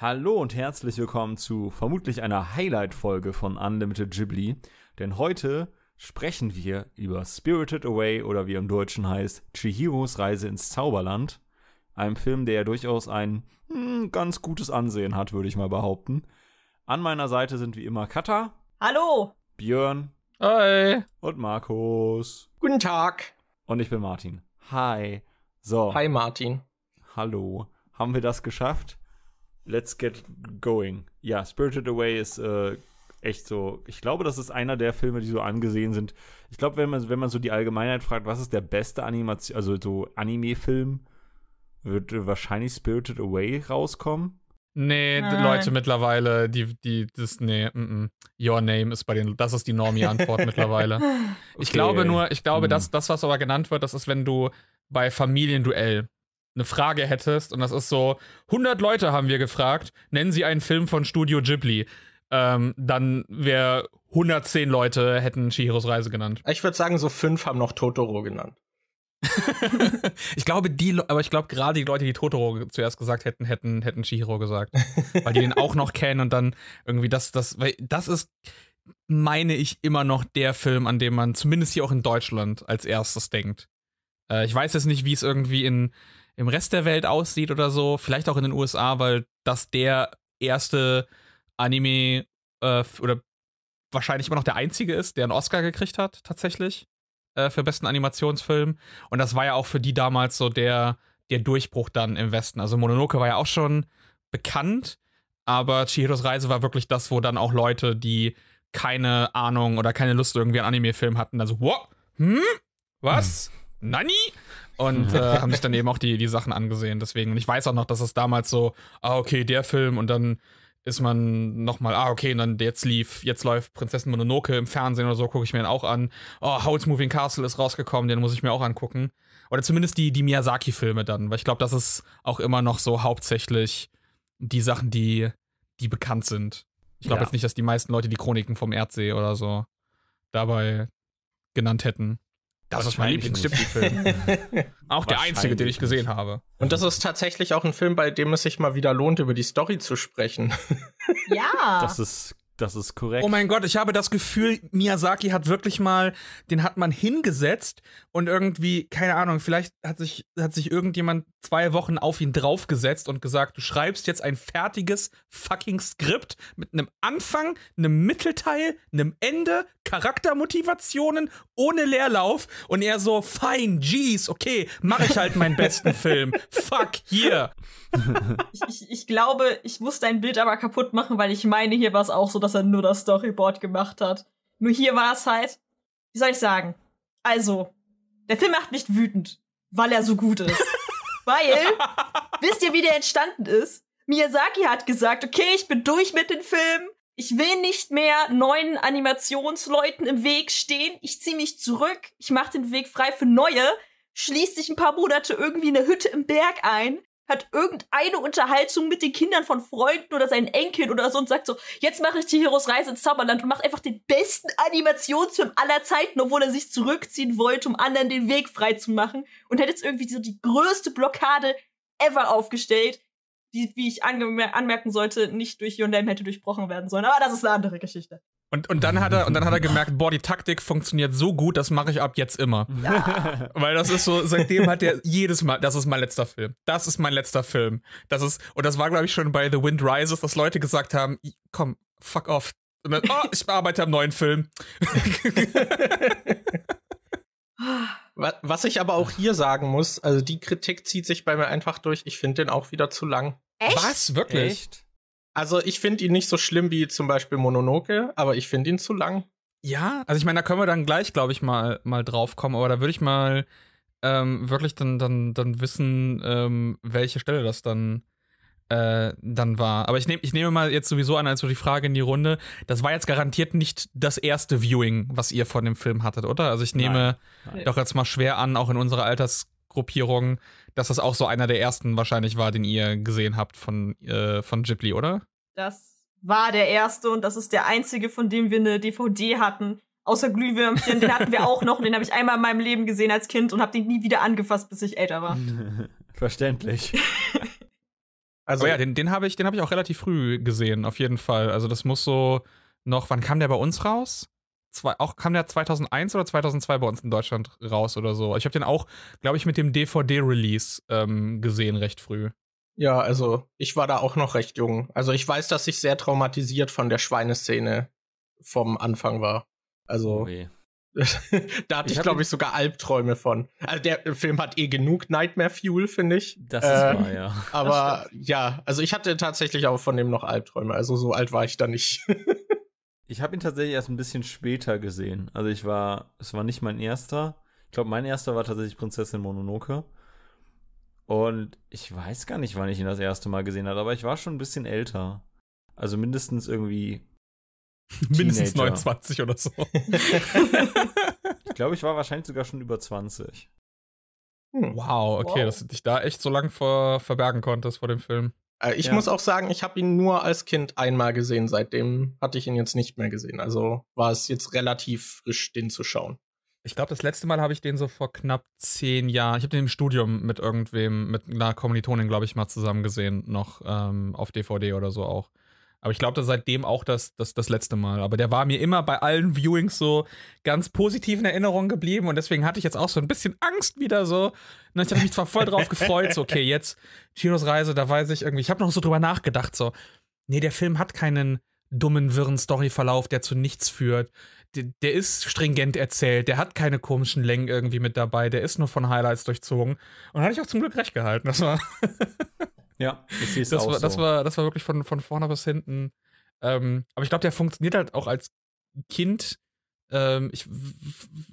Hallo und herzlich willkommen zu vermutlich einer Highlight-Folge von Unlimited Ghibli. Denn heute sprechen wir über Spirited Away oder wie im Deutschen heißt, Chihiros Reise ins Zauberland. Einem Film, der ja durchaus ein hm, ganz gutes Ansehen hat, würde ich mal behaupten. An meiner Seite sind wie immer Katha. Hallo! Björn. Hi! Und Markus. Guten Tag! Und ich bin Martin. Hi. So. Hi, Martin. Hallo. Haben wir das geschafft? let's get going. Ja, Spirited Away ist äh, echt so, ich glaube, das ist einer der Filme, die so angesehen sind. Ich glaube, wenn man, wenn man so die Allgemeinheit fragt, was ist der beste Animation, also so Anime-Film, wird wahrscheinlich Spirited Away rauskommen. Nee, Leute mittlerweile, die, die, das, nee, mm, Your Name ist bei den, das ist die Normie-Antwort mittlerweile. Okay. Ich glaube nur, ich glaube, mhm. das, das, was aber genannt wird, das ist, wenn du bei Familienduell eine Frage hättest und das ist so, 100 Leute haben wir gefragt, nennen sie einen Film von Studio Ghibli. Ähm, dann wäre 110 Leute hätten Chihiros Reise genannt. Ich würde sagen, so fünf haben noch Totoro genannt. ich glaube, die, aber ich glaube, gerade die Leute, die Totoro zuerst gesagt hätten, hätten, hätten Chihiro gesagt. Weil die den auch noch kennen und dann irgendwie das, das, weil das ist, meine ich, immer noch der Film, an dem man zumindest hier auch in Deutschland als erstes denkt. Äh, ich weiß jetzt nicht, wie es irgendwie in, im Rest der Welt aussieht oder so. Vielleicht auch in den USA, weil das der erste Anime äh, oder wahrscheinlich immer noch der einzige ist, der einen Oscar gekriegt hat, tatsächlich, äh, für besten Animationsfilm. Und das war ja auch für die damals so der, der Durchbruch dann im Westen. Also Mononoke war ja auch schon bekannt, aber Chihiros Reise war wirklich das, wo dann auch Leute, die keine Ahnung oder keine Lust irgendwie an Anime-Film hatten, also, wow, hm, was? Hm. Nani? und mhm. äh, haben sich dann eben auch die, die Sachen angesehen. Deswegen, und ich weiß auch noch, dass es damals so, ah, okay, der Film und dann ist man nochmal, ah, okay, und dann jetzt lief, jetzt läuft Prinzessin Mononoke im Fernsehen oder so, gucke ich mir den auch an. Oh, Howl's Moving Castle ist rausgekommen, den muss ich mir auch angucken. Oder zumindest die, die Miyazaki-Filme dann, weil ich glaube, das ist auch immer noch so hauptsächlich die Sachen, die, die bekannt sind. Ich glaube ja. jetzt nicht, dass die meisten Leute die Chroniken vom Erdsee oder so dabei genannt hätten. Das ist mein Lieblings-Ghibli-Film. auch der einzige, den ich gesehen habe. Und das ist tatsächlich auch ein Film, bei dem es sich mal wieder lohnt, über die Story zu sprechen. Ja. Das ist das ist oh korrekt. Oh mein Gott, ich habe das Gefühl, Miyazaki hat wirklich mal, den hat man hingesetzt und irgendwie, keine Ahnung, vielleicht hat sich, hat sich irgendjemand zwei Wochen auf ihn draufgesetzt und gesagt, du schreibst jetzt ein fertiges fucking Skript mit einem Anfang, einem Mittelteil, einem Ende, Charaktermotivationen, ohne Leerlauf und er so, fein, jeez, okay, mach ich halt meinen besten Film. Fuck, hier. Ich, ich, ich glaube, ich muss dein Bild aber kaputt machen, weil ich meine, hier war es auch so, dass dass er nur das Storyboard gemacht hat. Nur hier war es halt, wie soll ich sagen? Also, der Film macht mich wütend, weil er so gut ist. weil, wisst ihr, wie der entstanden ist? Miyazaki hat gesagt, okay, ich bin durch mit den Filmen. Ich will nicht mehr neuen Animationsleuten im Weg stehen. Ich ziehe mich zurück. Ich mache den Weg frei für neue. Schließt sich ein paar Monate irgendwie in eine Hütte im Berg ein, hat irgendeine Unterhaltung mit den Kindern von Freunden oder seinen Enkeln oder so und sagt so, jetzt mache ich die Reise ins Zauberland und macht einfach den besten Animationsfilm aller Zeiten, obwohl er sich zurückziehen wollte, um anderen den Weg frei zu machen und hat jetzt irgendwie so die größte Blockade ever aufgestellt, die, wie ich anmerken sollte, nicht durch Your Name hätte durchbrochen werden sollen. Aber das ist eine andere Geschichte. Und, und, dann hat er, und dann hat er gemerkt, boah, die Taktik funktioniert so gut, das mache ich ab jetzt immer. Ja. Weil das ist so, seitdem hat er jedes Mal, das ist mein letzter Film. Das ist mein letzter Film. Das ist, und das war, glaube ich, schon bei The Wind Rises, dass Leute gesagt haben, komm, fuck off. Und dann, oh, ich arbeite am neuen Film. Was ich aber auch hier sagen muss, also die Kritik zieht sich bei mir einfach durch. Ich finde den auch wieder zu lang. Echt? Was? Wirklich? Echt? Also ich finde ihn nicht so schlimm wie zum Beispiel Mononoke, aber ich finde ihn zu lang. Ja, also ich meine, da können wir dann gleich, glaube ich, mal, mal drauf kommen, aber da würde ich mal ähm, wirklich dann, dann, dann wissen, ähm, welche Stelle das dann, äh, dann war. Aber ich, nehm, ich nehme mal jetzt sowieso an, also die Frage in die Runde, das war jetzt garantiert nicht das erste Viewing, was ihr von dem Film hattet, oder? Also ich nehme Nein. Nein. doch jetzt mal schwer an, auch in unserer Altersgruppierung, dass das auch so einer der ersten wahrscheinlich war, den ihr gesehen habt von, äh, von Ghibli, oder? Das war der erste und das ist der einzige, von dem wir eine DVD hatten. Außer Glühwürmchen, den hatten wir auch noch und den habe ich einmal in meinem Leben gesehen als Kind und habe den nie wieder angefasst, bis ich älter war. Verständlich. also Aber ja, den, den habe ich, hab ich auch relativ früh gesehen, auf jeden Fall. Also das muss so noch, wann kam der bei uns raus? Zwei, auch kam der 2001 oder 2002 bei uns in Deutschland raus oder so. Ich habe den auch, glaube ich, mit dem DVD-Release ähm, gesehen recht früh. Ja, also ich war da auch noch recht jung. Also ich weiß, dass ich sehr traumatisiert von der Schweineszene vom Anfang war. Also okay. Oh da hatte ich, ich glaube ich, sogar Albträume von. Also der Film hat eh genug Nightmare Fuel, finde ich. Das äh, ist ähm, wahr, ja. Aber ja, also ich hatte tatsächlich auch von dem noch Albträume. Also so alt war ich da nicht. ich habe ihn tatsächlich erst ein bisschen später gesehen. Also ich war, es war nicht mein erster. Ich glaube, mein erster war tatsächlich Prinzessin Mononoke. Und ich weiß gar nicht, wann ich ihn das erste Mal gesehen habe, aber ich war schon ein bisschen älter. Also mindestens irgendwie. mindestens 29 oder so. ich glaube, ich war wahrscheinlich sogar schon über 20. Hm. Wow, okay, wow. dass du dich da echt so lange vor, verbergen konntest vor dem Film. Äh, ich ja. muss auch sagen, ich habe ihn nur als Kind einmal gesehen. Seitdem hatte ich ihn jetzt nicht mehr gesehen. Also war es jetzt relativ frisch, den zu schauen ich glaube, das letzte Mal habe ich den so vor knapp zehn Jahren, ich habe den im Studium mit irgendwem, mit einer Kommilitonin, glaube ich, mal zusammen gesehen, noch ähm, auf DVD oder so auch. Aber ich glaube, das seitdem auch das, das, das letzte Mal. Aber der war mir immer bei allen Viewings so ganz positiv in Erinnerung geblieben und deswegen hatte ich jetzt auch so ein bisschen Angst wieder so. Und ne, ich habe mich zwar voll drauf gefreut, so, okay, jetzt Chinos Reise, da weiß ich irgendwie, ich habe noch so drüber nachgedacht, so, nee, der Film hat keinen dummen, wirren Storyverlauf, der zu nichts führt der, der ist stringent erzählt, der hat keine komischen Längen irgendwie mit dabei, der ist nur von Highlights durchzogen. Und hatte ich auch zum Glück recht gehalten. Das war. ja, ich sehe es auch. War, so. das, war, das war wirklich von, von vorne bis hinten. Ähm, aber ich glaube, der funktioniert halt auch als Kind. Ähm, ich,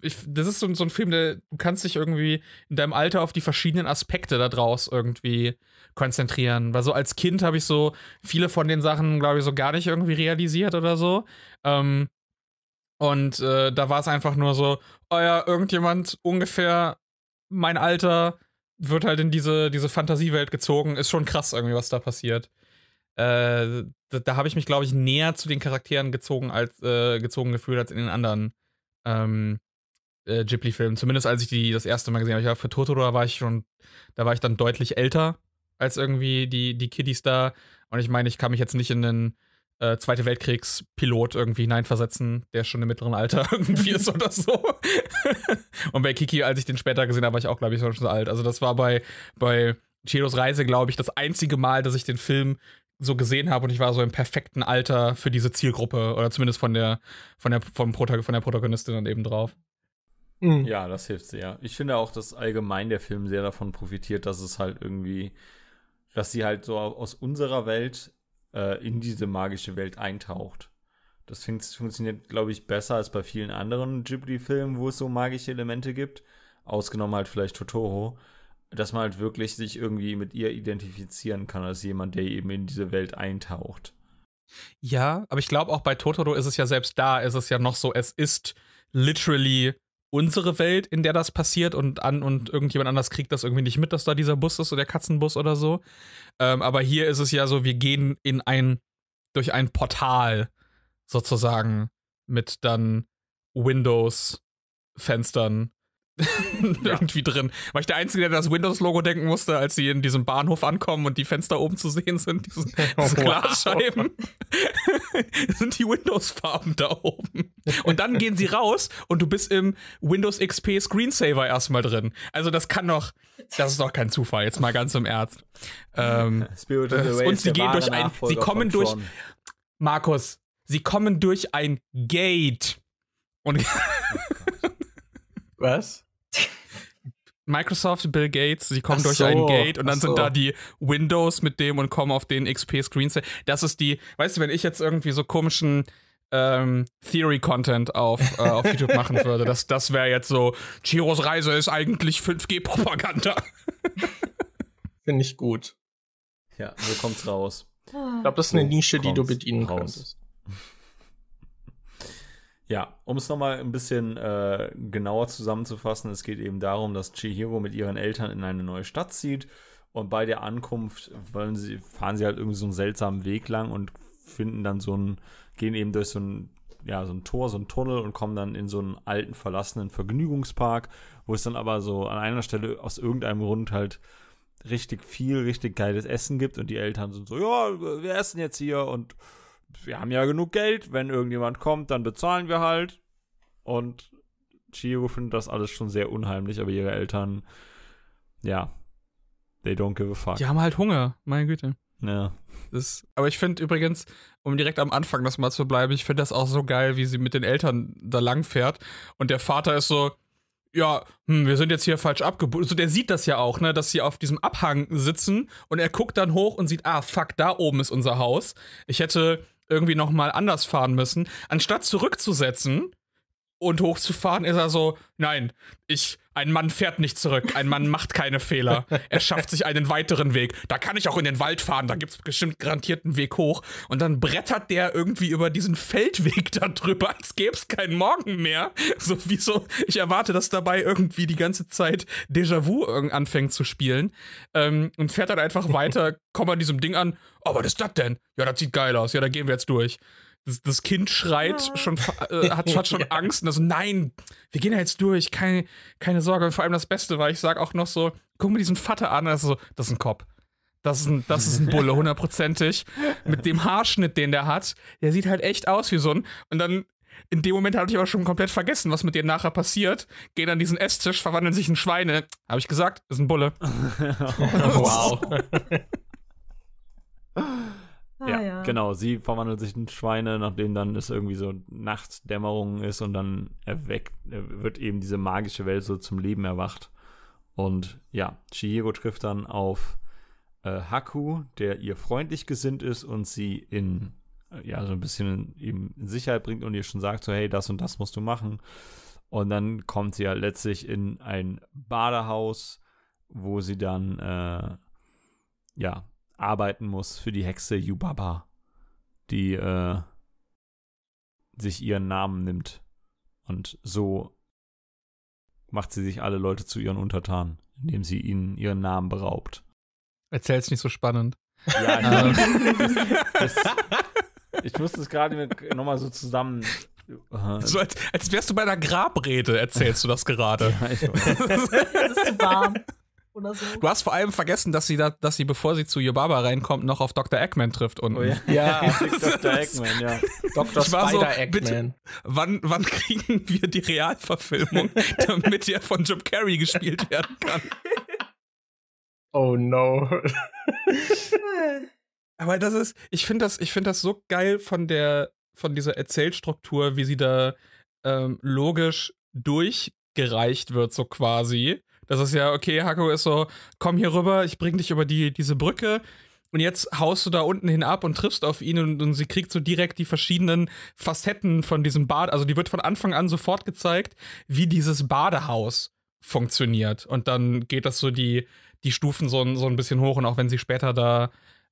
ich, das ist so, so, ein Film, der du kannst dich irgendwie in deinem Alter auf die verschiedenen Aspekte da draus irgendwie konzentrieren. Weil so als Kind habe ich so viele von den Sachen, glaube ich, so gar nicht irgendwie realisiert oder so. Ähm, und äh, da war es einfach nur so, oh ja, irgendjemand ungefähr mein Alter wird halt in diese, diese Fantasiewelt gezogen. Ist schon krass irgendwie, was da passiert. Äh, da, da habe ich mich, glaube ich, näher zu den Charakteren gezogen als äh, gezogen gefühlt als in den anderen ähm, äh, Ghibli-Filmen. Zumindest als ich die das erste Mal gesehen habe. Ich war für Totoro da war ich schon, da war ich dann deutlich älter als irgendwie die, die Kiddies da. Und ich meine, ich kann mich jetzt nicht in den äh, Zweite Weltkriegspilot irgendwie hineinversetzen, der schon im mittleren Alter irgendwie ist oder so. und bei Kiki, als ich den später gesehen habe, war ich auch, glaube ich, schon so alt. Also das war bei, bei Chiros Reise, glaube ich, das einzige Mal, dass ich den Film so gesehen habe und ich war so im perfekten Alter für diese Zielgruppe oder zumindest von der, von der, vom Protag von der Protagonistin dann eben drauf. Mhm. Ja, das hilft sehr. Ich finde auch, dass allgemein der Film sehr davon profitiert, dass es halt irgendwie, dass sie halt so aus unserer Welt äh, in diese magische Welt eintaucht. Das funktioniert, glaube ich, besser als bei vielen anderen Ghibli-Filmen, wo es so magische Elemente gibt. Ausgenommen halt vielleicht Totoro. Dass man halt wirklich sich irgendwie mit ihr identifizieren kann, als jemand, der eben in diese Welt eintaucht. Ja, aber ich glaube auch bei Totoro ist es ja selbst da, ist es ja noch so, es ist literally unsere Welt, in der das passiert und an und irgendjemand anders kriegt das irgendwie nicht mit, dass da dieser Bus ist oder der Katzenbus oder so. Ähm, aber hier ist es ja so, wir gehen in ein durch ein Portal sozusagen mit dann Windows Fenstern irgendwie drin. War ich der Einzige, der das Windows-Logo denken musste, als sie in diesem Bahnhof ankommen und die Fenster oben zu sehen sind, diese, diese Glasscheiben, sind die Windows-Farben da oben. Und dann gehen sie raus und du bist im Windows XP Screensaver erstmal drin. Also das kann doch, das ist doch kein Zufall, jetzt mal ganz im Ernst. Ähm, und sie gehen durch ein, sie kommen durch, Markus, sie kommen durch ein Gate. Und... Was? Microsoft, Bill Gates, sie kommen ach durch so, ein Gate und dann sind so. da die Windows mit dem und kommen auf den XP-Screensaver. Das ist die, weißt du, wenn ich jetzt irgendwie so komischen ähm, Theory-Content auf, äh, auf YouTube machen würde, das, das wäre jetzt so, Chiros Reise ist eigentlich 5G-Propaganda. Finde ich gut. Ja, so kommt's raus. Ich glaube, das ist eine Nische, die du bedienen raus. könntest. Ja, um es nochmal ein bisschen äh, genauer zusammenzufassen, es geht eben darum, dass Chihiro mit ihren Eltern in eine neue Stadt zieht und bei der Ankunft sie, fahren sie halt irgendwie so einen seltsamen Weg lang und finden dann so ein, gehen eben durch so ein, ja, so ein Tor, so ein Tunnel und kommen dann in so einen alten, verlassenen Vergnügungspark, wo es dann aber so an einer Stelle aus irgendeinem Grund halt richtig viel, richtig geiles Essen gibt und die Eltern sind so, ja, wir essen jetzt hier und wir haben ja genug Geld, wenn irgendjemand kommt, dann bezahlen wir halt. Und Chio findet das alles schon sehr unheimlich, aber ihre Eltern, ja, they don't give a fuck. Die haben halt Hunger, meine Güte. Ja. Das, aber ich finde übrigens, um direkt am Anfang das mal zu bleiben, ich finde das auch so geil, wie sie mit den Eltern da lang fährt und der Vater ist so, ja, hm, wir sind jetzt hier falsch abgebogen. So, also der sieht das ja auch, ne, dass sie auf diesem Abhang sitzen und er guckt dann hoch und sieht, ah, fuck, da oben ist unser Haus. Ich hätte irgendwie nochmal anders fahren müssen. Anstatt zurückzusetzen und hochzufahren, ist er so, nein, ich ein Mann fährt nicht zurück, ein Mann macht keine Fehler. Er schafft sich einen weiteren Weg. Da kann ich auch in den Wald fahren, da gibt es bestimmt garantiert einen Weg hoch. Und dann brettert der irgendwie über diesen Feldweg da drüber, als gäbe es keinen Morgen mehr. So wie so, ich erwarte, dass dabei irgendwie die ganze Zeit Déjà-vu anfängt zu spielen. Ähm, und fährt dann einfach weiter, kommt an diesem Ding an. Oh, was ist das denn? Ja, das sieht geil aus. Ja, da gehen wir jetzt durch das, das Kind schreit ja. schon, äh, hat, hat, schon Angst und so, nein, wir gehen ja jetzt durch, keine, keine Sorge. Und vor allem das Beste war, ich sag auch noch so, guck mir diesen Vater an, also das ist ein Kopf. Das ist ein, das ist ein Bulle, hundertprozentig. Mit dem Haarschnitt, den der hat, der sieht halt echt aus wie so ein. Und dann in dem Moment hatte ich aber schon komplett vergessen, was mit dir nachher passiert. Gehen an diesen Esstisch, verwandeln sich in Schweine. Habe ich gesagt, ist ein Bulle. wow. Ah, ja, ja, genau. Sie verwandelt sich in Schweine, nachdem dann es irgendwie so Nachtdämmerung ist und dann erweckt, äh, wird eben diese magische Welt so zum Leben erwacht. Und ja, Chihiro trifft dann auf äh, Haku, der ihr freundlich gesinnt ist und sie in, äh, ja, so ein bisschen in, in Sicherheit bringt und ihr schon sagt so, hey, das und das musst du machen. Und dann kommt sie ja letztlich in ein Badehaus, wo sie dann, äh, ja, arbeiten muss für die Hexe Yubaba, die äh, sich ihren Namen nimmt. Und so macht sie sich alle Leute zu ihren Untertanen, indem sie ihnen ihren Namen beraubt. Erzähl's nicht so spannend. Ja, ich, das, das, ich musste es gerade nochmal so zusammen. Äh, so als, als wärst du bei einer Grabrede, erzählst du das gerade. Ja, das ist zu warm oder so. Du hast vor allem vergessen, dass sie, da, dass sie bevor sie zu Yobaba reinkommt, noch auf Dr. Eggman trifft unten. Oh, ja, ja Dr. Eggman, ja. Dr. Spider Eggman. Bitte, wann, wann kriegen wir die Realverfilmung, damit er von Jim Carrey gespielt werden kann? Oh no. Aber das ist, ich finde das, ich das so geil von der, von dieser Erzählstruktur, wie sie da ähm, logisch durchgereicht wird, so quasi. Das ist ja, okay, Haku ist so, komm hier rüber, ich bring dich über die, diese Brücke. Und jetzt haust du da unten hin ab und triffst auf ihn und, und, sie kriegt so direkt die verschiedenen Facetten von diesem Bad. Also die wird von Anfang an sofort gezeigt, wie dieses Badehaus funktioniert. Und dann geht das so die, die Stufen so, so ein bisschen hoch. Und auch wenn sie später da,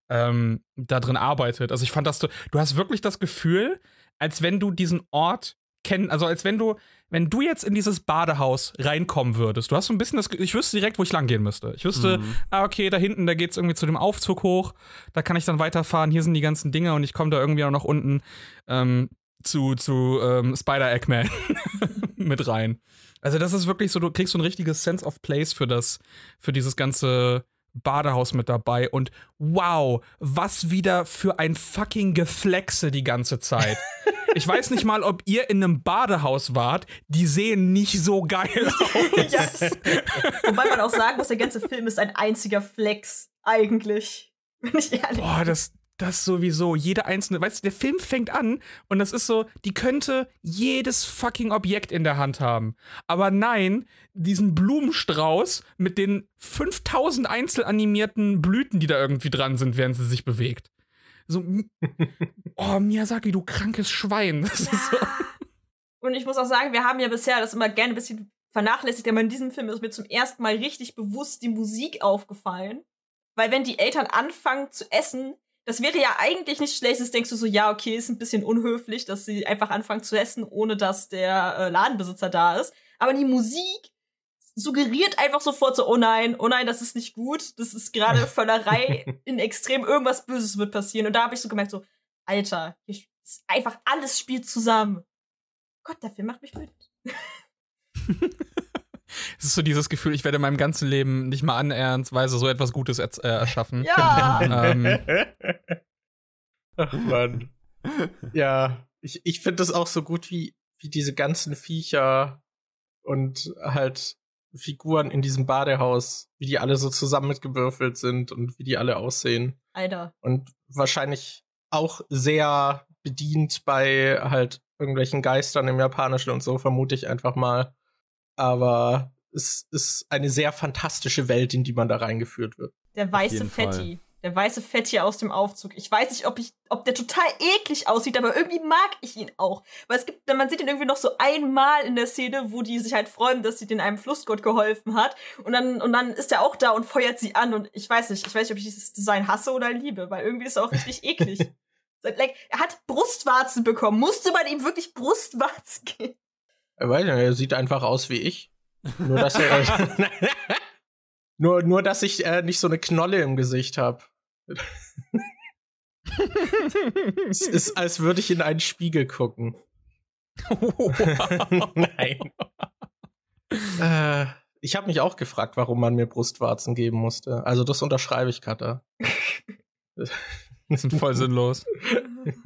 ähm, da drin arbeitet. Also ich fand das, du, du hast wirklich das Gefühl, als wenn du diesen Ort kennst, also als wenn du wenn du jetzt in dieses Badehaus reinkommen würdest, du hast so ein bisschen das, ich wüsste direkt, wo ich langgehen müsste. Ich wüsste, mhm. ah, okay, da hinten, da geht es irgendwie zu dem Aufzug hoch, da kann ich dann weiterfahren, hier sind die ganzen Dinge und ich komme da irgendwie auch noch unten ähm, zu, zu ähm, Spider-Eggman mit rein. Also das ist wirklich so, du kriegst so ein richtiges Sense of Place für das, für dieses ganze Badehaus mit dabei und wow, was wieder für ein fucking Geflexe die ganze Zeit. Ich weiß nicht mal, ob ihr in einem Badehaus wart. Die sehen nicht so geil aus. yes. Wobei man auch sagen muss, der ganze Film ist ein einziger Flex, eigentlich. Wenn ich ehrlich Boah, das, das sowieso, jede einzelne, weißt du, der Film fängt an und das ist so, die könnte jedes fucking Objekt in der Hand haben. Aber nein, diesen Blumenstrauß mit den 5000 einzelanimierten Blüten, die da irgendwie dran sind, während sie sich bewegt. So, oh, Miyazaki, du krankes Schwein. Das ist so. Und ich muss auch sagen, wir haben ja bisher das immer gerne ein bisschen vernachlässigt, aber in diesem Film ist mir zum ersten Mal richtig bewusst die Musik aufgefallen. Weil wenn die Eltern anfangen zu essen, das wäre ja eigentlich nicht schlecht. Das denkst du so, ja, okay, ist ein bisschen unhöflich, dass sie einfach anfangen zu essen, ohne dass der äh, Ladenbesitzer da ist. Aber die Musik suggeriert einfach sofort so, oh nein, oh nein, das ist nicht gut, das ist gerade Völlerei in Extrem, irgendwas Böses wird passieren. Und da habe ich so gemerkt, so, Alter, hier einfach alles spielt zusammen. Gott, der Film macht mich wütend. es ist so dieses Gefühl, ich werde in meinem ganzen Leben nicht mal annähernsweise so etwas Gutes äh, erschaffen. Ja! ähm. Ach Mann. Ja, ich, ich finde das auch so gut, wie, wie diese ganzen Viecher und halt Figuren in diesem Badehaus, wie die alle so zusammen mitgewürfelt sind und wie die alle aussehen. Alter. Und wahrscheinlich auch sehr bedient bei halt irgendwelchen Geistern im Japanischen und so, vermute ich einfach mal. Aber es ist eine sehr fantastische Welt, in die man da reingeführt wird. Der weiße Fetti. Der weiße Fett hier aus dem Aufzug. Ich weiß nicht, ob, ich, ob der total eklig aussieht, aber irgendwie mag ich ihn auch. Weil es gibt, man sieht ihn irgendwie noch so einmal in der Szene, wo die sich halt freuen, dass sie den einem Flussgott geholfen hat. Und dann, und dann ist er auch da und feuert sie an. Und ich weiß nicht, ich weiß nicht, ob ich dieses Design hasse oder liebe, weil irgendwie ist er auch richtig eklig. like, er hat Brustwarzen bekommen. Musste man ihm wirklich Brustwarzen geben? Er er sieht einfach aus wie ich. Nur, dass er. Nur, nur dass ich äh, nicht so eine Knolle im Gesicht habe es ist, als würde ich in einen Spiegel gucken. Oh, Wow, nein. äh, ich habe mich auch gefragt, warum man mir Brustwarzen geben musste. Also das unterschreibe ich, Katha. Die sind voll sinnlos.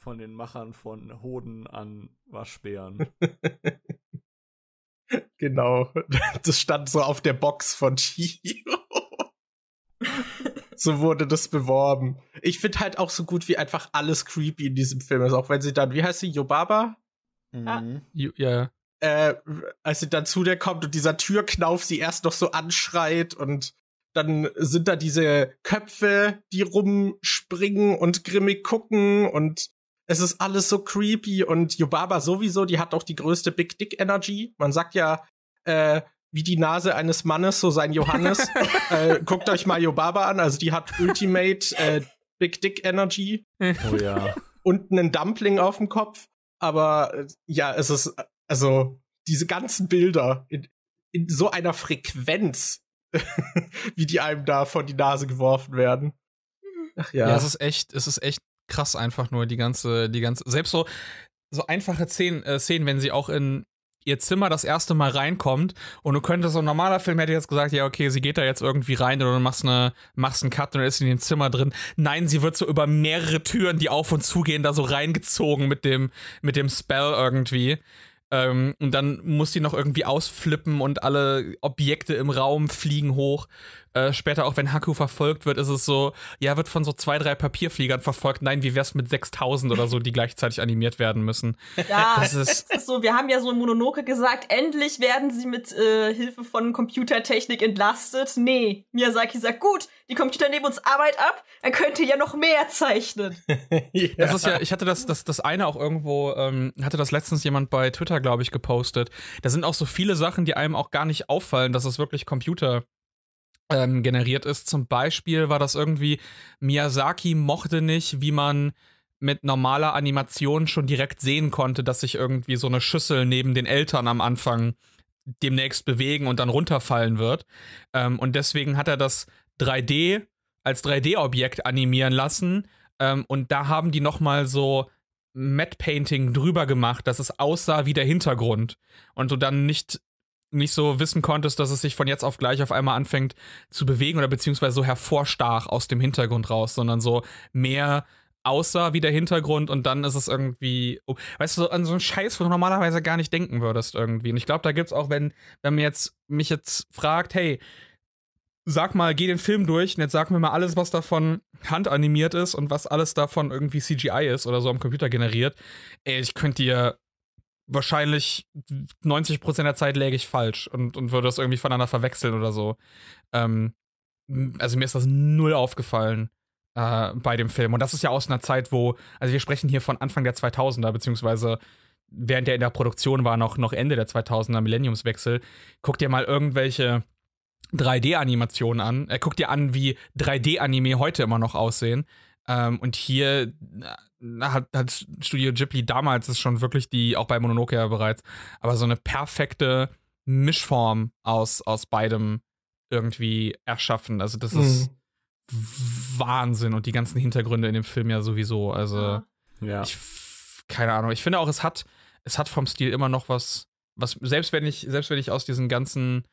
Von den Machern von Hoden an Waschbären. Genau. Das stand so auf der Box von Chihiro. So wurde das beworben. Ich finde halt auch so gut wie einfach alles creepy in diesem Film ist, also auch wenn sie dann, wie heißt sie, Yobaba? Mhm. Ah. Ja. ja. Äh, als sie dann zu der kommt und dieser Türknauf sie erst noch so anschreit und dann sind da diese Köpfe, die rumspringen und grimmig gucken und es ist alles so creepy und Yobaba sowieso, die hat auch die größte Big Dick Energy. Man sagt ja, äh, wie die Nase eines Mannes, so sein Johannes. äh, guckt euch mal Yobaba an, also die hat Ultimate äh, Big Dick Energy. Oh ja. Und einen Dumpling auf dem Kopf. Aber äh, ja, es ist, also diese ganzen Bilder in, in so einer Frequenz, wie die einem da vor die Nase geworfen werden. Ach ja. Ja, es ist echt, es ist echt krass einfach nur die ganze, die ganze, selbst so, so einfache Szenen, äh, Szenen, wenn sie auch in ihr Zimmer das erste Mal reinkommt und du könntest so ein normaler Film hätte jetzt gesagt, ja, okay, sie geht da jetzt irgendwie rein oder du machst, eine, machst einen Cut und ist in dem Zimmer drin. Nein, sie wird so über mehrere Türen, die auf und zu gehen, da so reingezogen mit dem, mit dem Spell irgendwie. Ähm, und dann muss sie noch irgendwie ausflippen und alle Objekte im Raum fliegen hoch. Äh, später, auch wenn Haku verfolgt wird, ist es so, ja, wird von so zwei, drei Papierfliegern verfolgt. Nein, wie wär's mit 6000 oder so, die gleichzeitig animiert werden müssen? Ja, das ist, ist so. Wir haben ja so in Mononoke gesagt, endlich werden sie mit äh, Hilfe von Computertechnik entlastet. Nee, Miyazaki sagt, gut, die Computer nehmen uns Arbeit ab, er könnte ja noch mehr zeichnen. ja. Das ist ja, ich hatte das, das, das eine auch irgendwo, ähm, hatte das letztens jemand bei Twitter, glaube ich, gepostet. Da sind auch so viele Sachen, die einem auch gar nicht auffallen, dass es wirklich Computer ähm, generiert ist. Zum Beispiel war das irgendwie, Miyazaki mochte nicht, wie man mit normaler Animation schon direkt sehen konnte, dass sich irgendwie so eine Schüssel neben den Eltern am Anfang demnächst bewegen und dann runterfallen wird. Ähm, und deswegen hat er das 3D als 3D-Objekt animieren lassen. Ähm, und da haben die nochmal so Matte Painting drüber gemacht, dass es aussah wie der Hintergrund und du dann nicht nicht so wissen konntest, dass es sich von jetzt auf gleich auf einmal anfängt zu bewegen oder beziehungsweise so hervorstach aus dem Hintergrund raus, sondern so mehr aussah wie der Hintergrund und dann ist es irgendwie, oh, weißt du, an so einen Scheiß, wo du normalerweise gar nicht denken würdest irgendwie. Und ich glaube, da gibt es auch, wenn, wenn man jetzt mich jetzt fragt, hey, sag mal, geh den Film durch und jetzt sag mir mal alles, was davon handanimiert ist und was alles davon irgendwie CGI ist oder so am Computer generiert. Ey, ich könnte dir wahrscheinlich 90% der Zeit läge ich falsch und, und würde das irgendwie voneinander verwechseln oder so. Ähm, also mir ist das null aufgefallen äh, bei dem Film. Und das ist ja aus einer Zeit, wo, also wir sprechen hier von Anfang der 2000er, beziehungsweise während der in der Produktion war, noch, noch Ende der 2000er, Millenniumswechsel. Guck dir mal irgendwelche 3D-Animationen an. Äh, guck dir an, wie 3D-Anime heute immer noch aussehen. Ähm, und hier hat, hat Studio Ghibli damals ist schon wirklich die, auch bei Mononoke ja bereits, aber so eine perfekte Mischform aus, aus beidem irgendwie erschaffen. Also das mhm. ist Wahnsinn und die ganzen Hintergründe in dem Film ja sowieso. Also ja. ich, keine Ahnung. Ich finde auch, es hat, es hat vom Stil immer noch was, was selbst wenn ich, selbst wenn ich aus diesen ganzen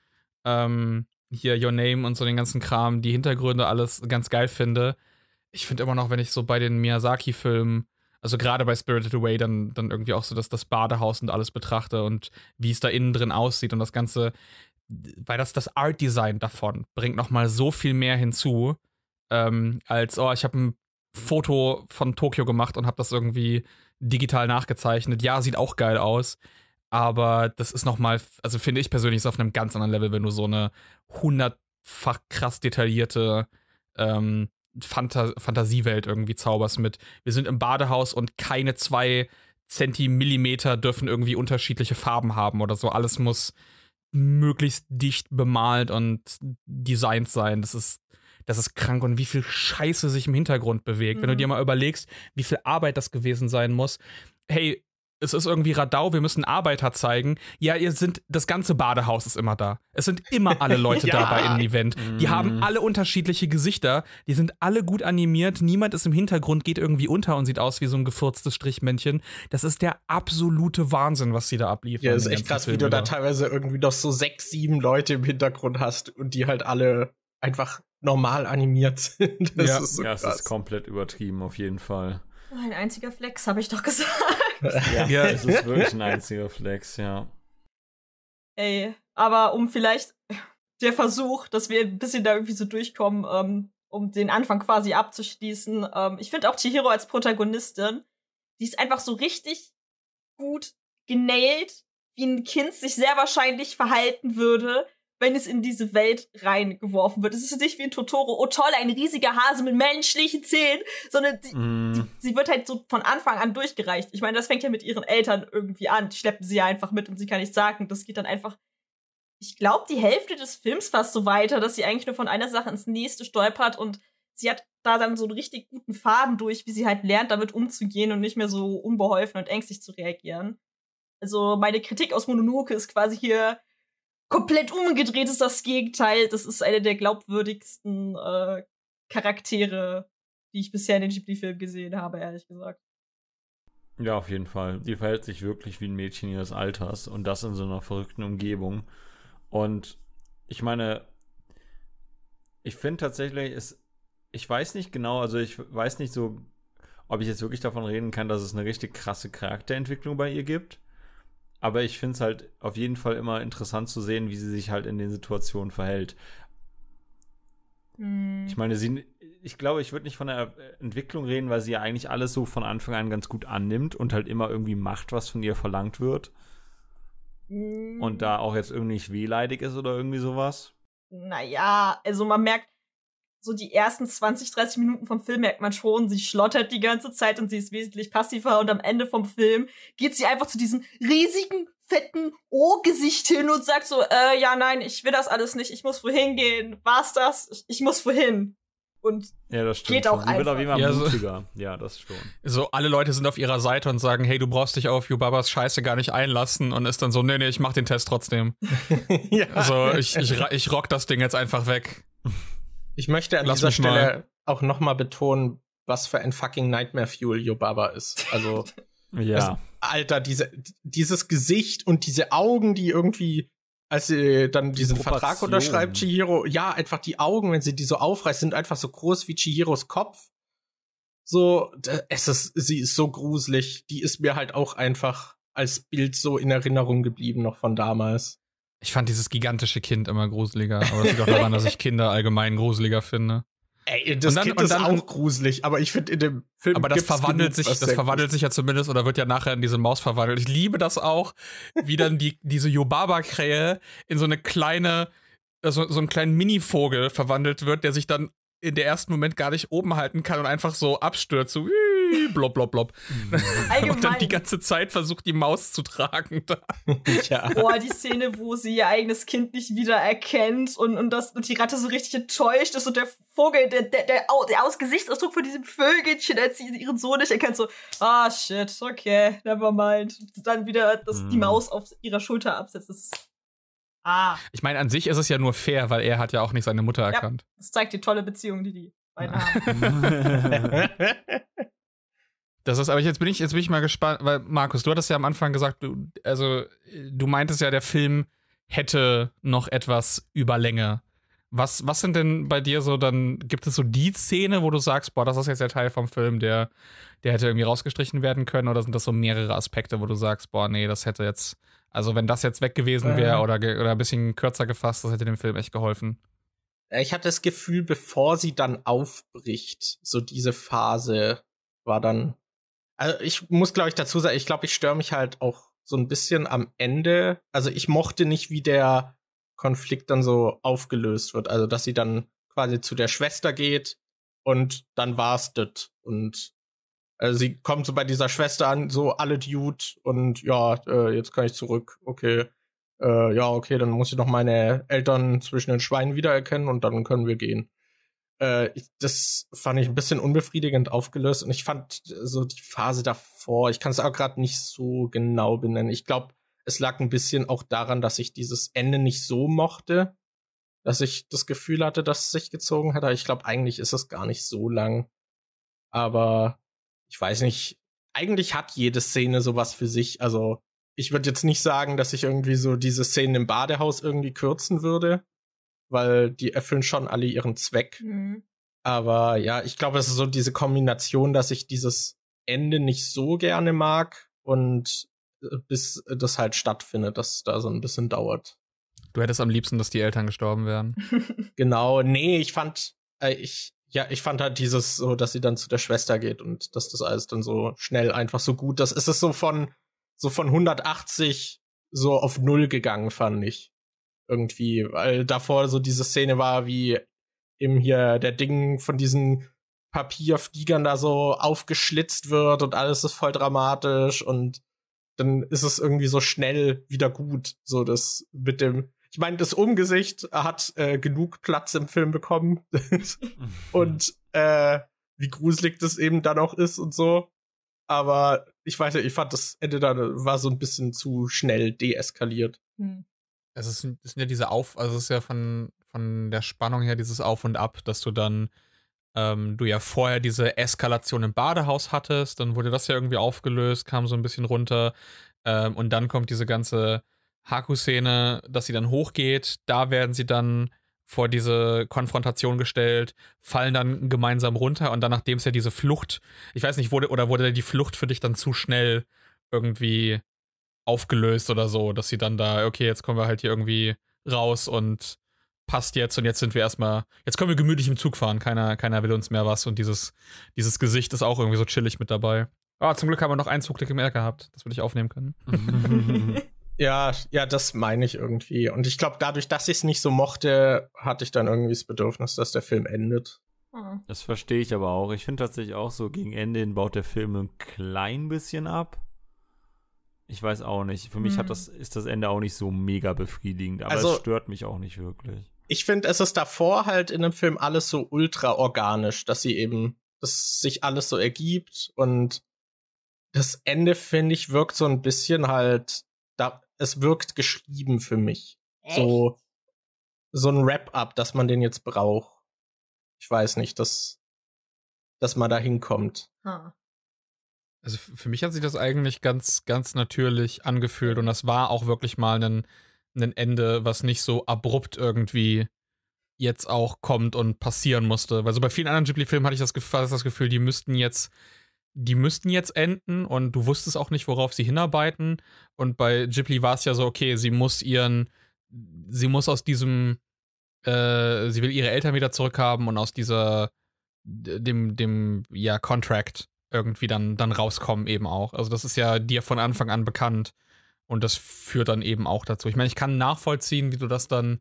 ähm, hier Your Name und so den ganzen Kram, die Hintergründe alles ganz geil finde, ich finde immer noch, wenn ich so bei den Miyazaki-Filmen, also gerade bei Spirited Away, dann, dann irgendwie auch so das, das Badehaus und alles betrachte und wie es da innen drin aussieht und das Ganze, weil das, das Art-Design davon bringt nochmal so viel mehr hinzu, ähm, als, oh, ich habe ein Foto von Tokio gemacht und habe das irgendwie digital nachgezeichnet. Ja, sieht auch geil aus. Aber das ist nochmal, also finde ich persönlich, ist auf einem ganz anderen Level, wenn du so eine hundertfach krass detaillierte ähm, Fantas Fantasiewelt irgendwie zauberst mit. Wir sind im Badehaus und keine zwei Zentimillimeter dürfen irgendwie unterschiedliche Farben haben oder so. Alles muss möglichst dicht bemalt und designt sein. Das ist, das ist krank und wie viel Scheiße sich im Hintergrund bewegt. Mhm. Wenn du mhm. dir mal überlegst, wie viel Arbeit das gewesen sein muss. Hey, es ist irgendwie Radau, wir müssen Arbeiter zeigen. Ja, ihr sind, das ganze Badehaus ist immer da. Es sind immer alle Leute ja. da bei einem Event. Die mm. haben mhm. alle unterschiedliche Gesichter, die sind alle gut animiert, niemand ist im Hintergrund, geht irgendwie unter und sieht aus wie so ein gefurztes Strichmännchen. Das ist der absolute Wahnsinn, was sie da abliefern. Ja, ist echt krass, Film wie du da teilweise irgendwie noch so sechs, sieben Leute im Hintergrund hast und die halt alle einfach normal animiert sind. Das ja, ist so ja, es ist komplett übertrieben auf jeden Fall. Ein einziger Flex, habe ich doch gesagt. ja, ja, es ist wirklich ein einziger Flex, ja. Ey, aber um vielleicht der Versuch, dass wir ein bisschen da irgendwie so durchkommen, ähm, um den Anfang quasi abzuschließen. Ähm, ich finde auch Chihiro als Protagonistin, die ist einfach so richtig gut genäht, wie ein Kind sich sehr wahrscheinlich verhalten würde, wenn es in diese Welt reingeworfen wird. Es ist nicht wie ein Totoro, oh toll, ein riesiger Hase mit menschlichen Zähnen, sondern die, mm. die, sie wird halt so von Anfang an durchgereicht. Ich meine, das fängt ja mit ihren Eltern irgendwie an. Die schleppen sie ja einfach mit und sie kann nichts sagen. Das geht dann einfach, ich glaube, die Hälfte des Films fast so weiter, dass sie eigentlich nur von einer Sache ins nächste stolpert und sie hat da dann so einen richtig guten Faden durch, wie sie halt lernt, damit umzugehen und nicht mehr so unbeholfen und ängstlich zu reagieren. Also meine Kritik aus Mononoke ist quasi hier, komplett umgedreht ist das Gegenteil. Das ist eine der glaubwürdigsten äh, Charaktere, die ich bisher in den Ghibli-Filmen gesehen habe, ehrlich gesagt. Ja, auf jeden Fall. Sie verhält sich wirklich wie ein Mädchen ihres Alters und das in so einer verrückten Umgebung. Und ich meine, ich finde tatsächlich, es, ich weiß nicht genau, also ich weiß nicht so, ob ich jetzt wirklich davon reden kann, dass es eine richtig krasse Charakterentwicklung bei ihr gibt aber ich finde es halt auf jeden Fall immer interessant zu sehen, wie sie sich halt in den Situationen verhält. Mhm. Ich meine, sie, ich glaube, ich würde nicht von der Entwicklung reden, weil sie ja eigentlich alles so von Anfang an ganz gut annimmt und halt immer irgendwie macht, was von ihr verlangt wird. Mhm. Und da auch jetzt irgendwie nicht wehleidig ist oder irgendwie sowas. Naja, also man merkt, so die ersten 20, 30 Minuten vom Film merkt man schon, sie schlottert die ganze Zeit und sie ist wesentlich passiver und am Ende vom Film geht sie einfach zu diesem riesigen, fetten O-Gesicht hin und sagt so, äh, ja, nein, ich will das alles nicht, ich muss wohin gehen, war's das? Ich, ich muss wohin. Und ja, das stimmt. geht auch einfach. Wird auf ja, so, ja, das schon. So, alle Leute sind auf ihrer Seite und sagen, hey, du brauchst dich auf Yubabas Scheiße gar nicht einlassen und ist dann so, nee, nee, ich mach den Test trotzdem. ja. Also, ich, ich, ich rock das Ding jetzt einfach weg. Ich möchte an Lass dieser Stelle mal. auch nochmal betonen, was für ein fucking Nightmare Fuel Yobaba ist. Also, ja. Also, Alter, diese, dieses Gesicht und diese Augen, die irgendwie, als sie dann die diesen Proportion. Vertrag unterschreibt, Chihiro, ja, einfach die Augen, wenn sie die so aufreißt, sind einfach so groß wie Chihiros Kopf. So, es ist, sie ist so gruselig. Die ist mir halt auch einfach als Bild so in Erinnerung geblieben, noch von damals. Ich fand dieses gigantische Kind immer gruseliger, aber es liegt auch daran, dass ich Kinder allgemein gruseliger finde. Ey, das dann, Kind ist dann, auch gruselig, aber ich finde in dem Film. Aber das verwandelt sich, das verwandelt sich ja zumindest oder wird ja nachher in diese Maus verwandelt. Ich liebe das auch, wie dann die, diese Yobaba-Krähe in so eine kleine, so, so einen kleinen Mini-Vogel verwandelt wird, der sich dann in der ersten Moment gar nicht oben halten kann und einfach so abstürzt. So, Hui, blob, blob, blob. Mhm. Allgemein. Und dann die ganze Zeit versucht, die Maus zu tragen. ja. Boah, die Szene, wo sie ihr eigenes Kind nicht wieder erkennt und, und, das, und die Ratte so richtig enttäuscht ist und der Vogel, der, der, der, der aus Gesichtsausdruck von diesem Vögelchen, als sie ihren Sohn nicht erkennt, so, ah, shit, okay, never mind. Und dann wieder das, hm. die mhm. Maus auf ihrer Schulter absetzt. Das ist Ah. Ich meine, an sich ist es ja nur fair, weil er hat ja auch nicht seine Mutter erkannt. ja, Das zeigt die tolle Beziehung, die die beiden ja. haben. Das ist, aber jetzt bin ich, jetzt bin ich mal gespannt, weil Markus, du hattest ja am Anfang gesagt, du, also du meintest ja, der Film hätte noch etwas Überlänge. Was, was sind denn bei dir so dann, gibt es so die Szene, wo du sagst, boah, das ist jetzt der Teil vom Film, der, der hätte irgendwie rausgestrichen werden können, oder sind das so mehrere Aspekte, wo du sagst, boah, nee, das hätte jetzt, also wenn das jetzt weg gewesen ähm. wäre oder, oder ein bisschen kürzer gefasst, das hätte dem Film echt geholfen? Ich hatte das Gefühl, bevor sie dann aufbricht, so diese Phase war dann also ich muss, glaube ich, dazu sagen, ich glaube, ich störe mich halt auch so ein bisschen am Ende. Also ich mochte nicht, wie der Konflikt dann so aufgelöst wird. Also dass sie dann quasi zu der Schwester geht und dann war's das. Und also sie kommt so bei dieser Schwester an, so alle Dude und ja, äh, jetzt kann ich zurück. Okay. Äh, ja, okay, dann muss ich noch meine Eltern zwischen den Schweinen wiedererkennen und dann können wir gehen äh, das fand ich ein bisschen unbefriedigend aufgelöst und ich fand äh, so die Phase davor, ich kann es auch gerade nicht so genau benennen. Ich glaube, es lag ein bisschen auch daran, dass ich dieses Ende nicht so mochte, dass ich das Gefühl hatte, dass es sich gezogen hat. Aber ich glaube, eigentlich ist es gar nicht so lang. Aber ich weiß nicht, eigentlich hat jede Szene sowas für sich. Also ich würde jetzt nicht sagen, dass ich irgendwie so diese Szenen im Badehaus irgendwie kürzen würde weil die erfüllen schon alle ihren Zweck. Mhm. Aber ja, ich glaube, es ist so diese Kombination, dass ich dieses Ende nicht so gerne mag und äh, bis äh, das halt stattfindet, dass da so ein bisschen dauert. Du hättest am liebsten, dass die Eltern gestorben wären. genau, nee, ich fand, äh, ich, ja, ich fand halt dieses so, dass sie dann zu der Schwester geht und dass das alles dann so schnell einfach so gut, das ist es so von, so von 180 so auf Null gegangen, fand ich. Irgendwie, weil davor so diese Szene war, wie eben hier der Ding von diesen Papierfliegern da so aufgeschlitzt wird und alles ist voll dramatisch und dann ist es irgendwie so schnell wieder gut. So das mit dem, ich meine, das Umgesicht hat äh, genug Platz im Film bekommen und äh, wie gruselig das eben dann auch ist und so. Aber ich weiß nicht, ich fand das Ende dann war so ein bisschen zu schnell deeskaliert. Hm es, ist, es sind ja diese Auf, also es ist ja von, von der Spannung her dieses Auf und Ab, dass du dann, ähm, du ja vorher diese Eskalation im Badehaus hattest, dann wurde das ja irgendwie aufgelöst, kam so ein bisschen runter ähm, und dann kommt diese ganze Haku-Szene, dass sie dann hochgeht, da werden sie dann vor diese Konfrontation gestellt, fallen dann gemeinsam runter und dann, nachdem es ja diese Flucht, ich weiß nicht, wurde oder wurde die Flucht für dich dann zu schnell irgendwie aufgelöst oder so, dass sie dann da, okay, jetzt kommen wir halt hier irgendwie raus und passt jetzt und jetzt sind wir erstmal, jetzt können wir gemütlich im Zug fahren, keiner, keiner will uns mehr was und dieses, dieses Gesicht ist auch irgendwie so chillig mit dabei. Ah, zum Glück haben wir noch einen Zugblick im R gehabt, das würde ich aufnehmen können. ja, ja, das meine ich irgendwie. Und ich glaube, dadurch, dass ich es nicht so mochte, hatte ich dann irgendwie das Bedürfnis, dass der Film endet. Mhm. Das verstehe ich aber auch. Ich finde tatsächlich auch so, gegen Ende baut der Film ein klein bisschen ab. Ich weiß auch nicht. Für mich hat hm. das, ist das Ende auch nicht so mega befriedigend, aber also, es stört mich auch nicht wirklich. Ich finde, es ist davor halt in dem Film alles so ultra organisch, dass sie eben, dass sich alles so ergibt und das Ende, finde ich, wirkt so ein bisschen halt, da, es wirkt geschrieben für mich. Echt? So, so ein Wrap-up, dass man den jetzt braucht. Ich weiß nicht, dass, dass man da hinkommt. Hm. Also für mich hat sich das eigentlich ganz, ganz natürlich angefühlt und das war auch wirklich mal ein, ein Ende, was nicht so abrupt irgendwie jetzt auch kommt und passieren musste. Weil so bei vielen anderen Ghibli-Filmen hatte ich das, das Gefühl, die müssten jetzt, die müssten jetzt enden und du wusstest auch nicht, worauf sie hinarbeiten. Und bei Ghibli war es ja so, okay, sie muss ihren, sie muss aus diesem, äh, sie will ihre Eltern wieder zurückhaben und aus dieser, dem, dem, ja, Contract irgendwie dann, dann rauskommen eben auch. Also das ist ja dir von Anfang an bekannt und das führt dann eben auch dazu. Ich meine, ich kann nachvollziehen, wie du das dann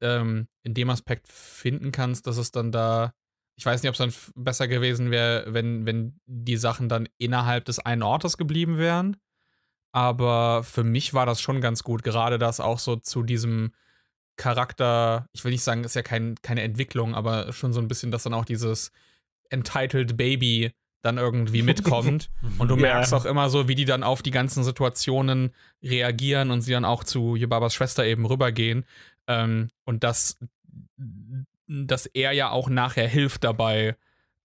ähm, in dem Aspekt finden kannst, dass es dann da, ich weiß nicht, ob es dann besser gewesen wäre, wenn, wenn die Sachen dann innerhalb des einen Ortes geblieben wären. Aber für mich war das schon ganz gut, gerade das auch so zu diesem Charakter, ich will nicht sagen, ist ja kein, keine Entwicklung, aber schon so ein bisschen, dass dann auch dieses Entitled Baby dann irgendwie mitkommt. Mhm. und du merkst ja. auch immer so, wie die dann auf die ganzen Situationen reagieren und sie dann auch zu Yubabas Schwester eben rübergehen. Ähm, und dass, dass er ja auch nachher hilft dabei,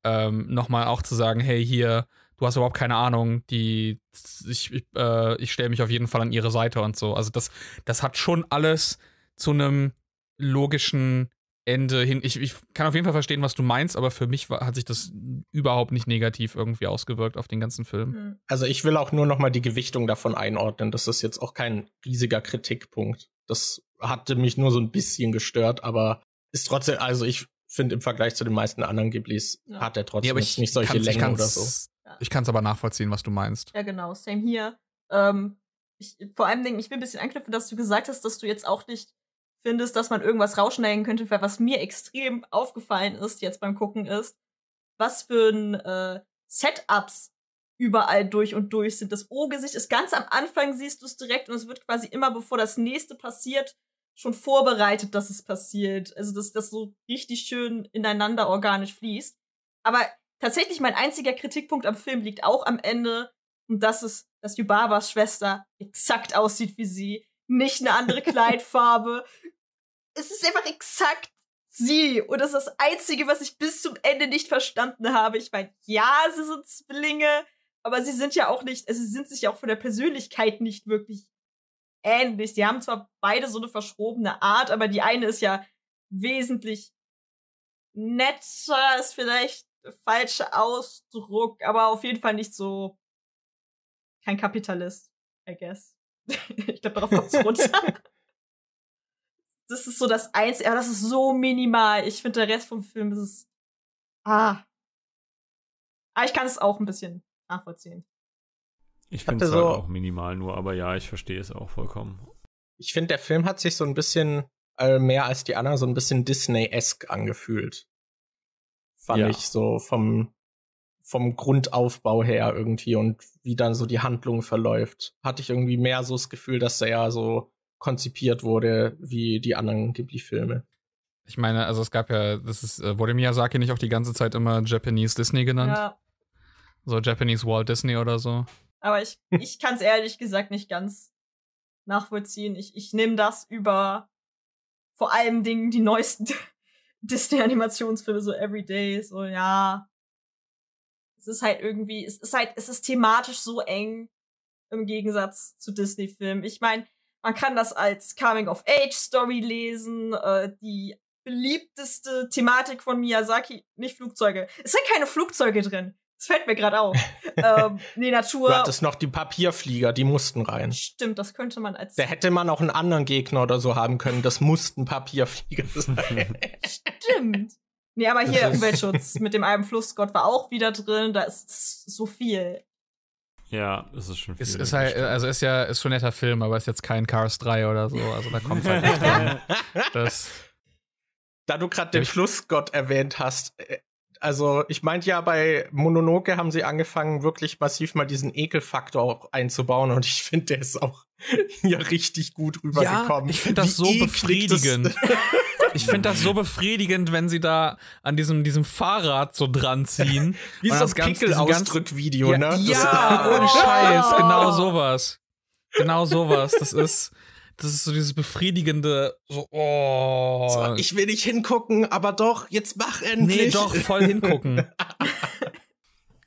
ähm, nochmal auch zu sagen, hey, hier, du hast überhaupt keine Ahnung, die, ich, ich, äh, ich stelle mich auf jeden Fall an ihre Seite und so. Also das, das hat schon alles zu einem logischen Ende hin. Ich, ich, kann auf jeden Fall verstehen, was du meinst, aber für mich war, hat sich das überhaupt nicht negativ irgendwie ausgewirkt auf den ganzen Film. Hm. Also ich will auch nur noch mal die Gewichtung davon einordnen. Das ist jetzt auch kein riesiger Kritikpunkt. Das hatte mich nur so ein bisschen gestört, aber ist trotzdem, also ich finde im Vergleich zu den meisten anderen Ghiblis ja. hat er trotzdem ja, nicht solche Längen oder so. Ich kann es aber nachvollziehen, was du meinst. Ja, genau, same hier. Ähm, ich, vor allem, ich will ein bisschen anknüpfen, dass du gesagt hast, dass du jetzt auch nicht findest, dass man irgendwas rausschneiden könnte, weil was mir extrem aufgefallen ist jetzt beim Gucken ist, was für ein äh, Setups überall durch und durch sind. Das O-Gesicht ist ganz am Anfang, siehst du es direkt und es wird quasi immer, bevor das nächste passiert, schon vorbereitet, dass es passiert. Also, dass das so richtig schön ineinander organisch fließt. Aber tatsächlich mein einziger Kritikpunkt am Film liegt auch am Ende und das ist, dass Yubabas Schwester exakt aussieht wie sie. Nicht eine andere Kleidfarbe, es ist einfach exakt sie. Und das ist das Einzige, was ich bis zum Ende nicht verstanden habe. Ich meine, ja, sie sind Zwillinge, aber sie sind ja auch nicht, also sie sind sich ja auch von der Persönlichkeit nicht wirklich ähnlich. Sie haben zwar beide so eine verschrobene Art, aber die eine ist ja wesentlich netter, ist vielleicht der falsche Ausdruck, aber auf jeden Fall nicht so kein Kapitalist, I guess. ich glaube, darauf kommt's runter. das ist so das Einzige, aber das ist so minimal. Ich finde, der Rest vom Film ist es. Ah. Aber ah, ich kann es auch ein bisschen nachvollziehen. Ich finde es halt so halt auch minimal nur, aber ja, ich verstehe es auch vollkommen. Ich finde, der Film hat sich so ein bisschen äh, mehr als die anderen so ein bisschen Disney-esque angefühlt. Fand ja. ich so vom, vom Grundaufbau her irgendwie und wie dann so die Handlung verläuft. Hatte ich irgendwie mehr so das Gefühl, dass er ja so konzipiert wurde wie die anderen Ghibli-Filme. Ich meine, also es gab ja, das ist, äh, wurde Miyazaki nicht auch die ganze Zeit immer Japanese Disney genannt? Ja. So Japanese Walt Disney oder so. Aber ich, ich kann es ehrlich gesagt nicht ganz nachvollziehen. Ich, ich nehme das über vor allem Dingen die neuesten Disney-Animationsfilme, so Everyday, so ja. Es ist halt irgendwie, es ist halt, es ist thematisch so eng im Gegensatz zu Disney-Filmen. Ich meine, man kann das als Coming-of-Age-Story lesen. Äh, die beliebteste Thematik von Miyazaki, nicht Flugzeuge. Es sind keine Flugzeuge drin. Das fällt mir gerade auf. ähm, nee, Natur. Du hattest noch die Papierflieger, die mussten rein. Stimmt, das könnte man als. Da hätte man auch einen anderen Gegner oder so haben können. Das mussten Papierflieger sein. Stimmt. Nee, aber hier Umweltschutz mit dem einen Flussgott war auch wieder drin. Da ist so viel. Ja, das ist schon viel. Ist, ist halt, also ist ja ist schon netter Film, aber ist jetzt kein Cars 3 oder so. Also da kommt halt nicht dran. Das da du gerade den Flussgott erwähnt hast, äh, also ich meinte ja, bei Mononoke haben sie angefangen, wirklich massiv mal diesen Ekelfaktor einzubauen und ich finde, der ist auch ja richtig gut rübergekommen. Ja, ich finde das so befriedigend. Das Ich finde das so befriedigend, wenn sie da an diesem, diesem Fahrrad so dran ziehen. Wie ist das Pickel-Ausdrückvideo, ja, ne? Ja, ohne Scheiß, genau sowas. Genau sowas. Das ist, das ist so dieses befriedigende, so, oh. So, ich will nicht hingucken, aber doch, jetzt mach endlich. Nee, doch, voll hingucken.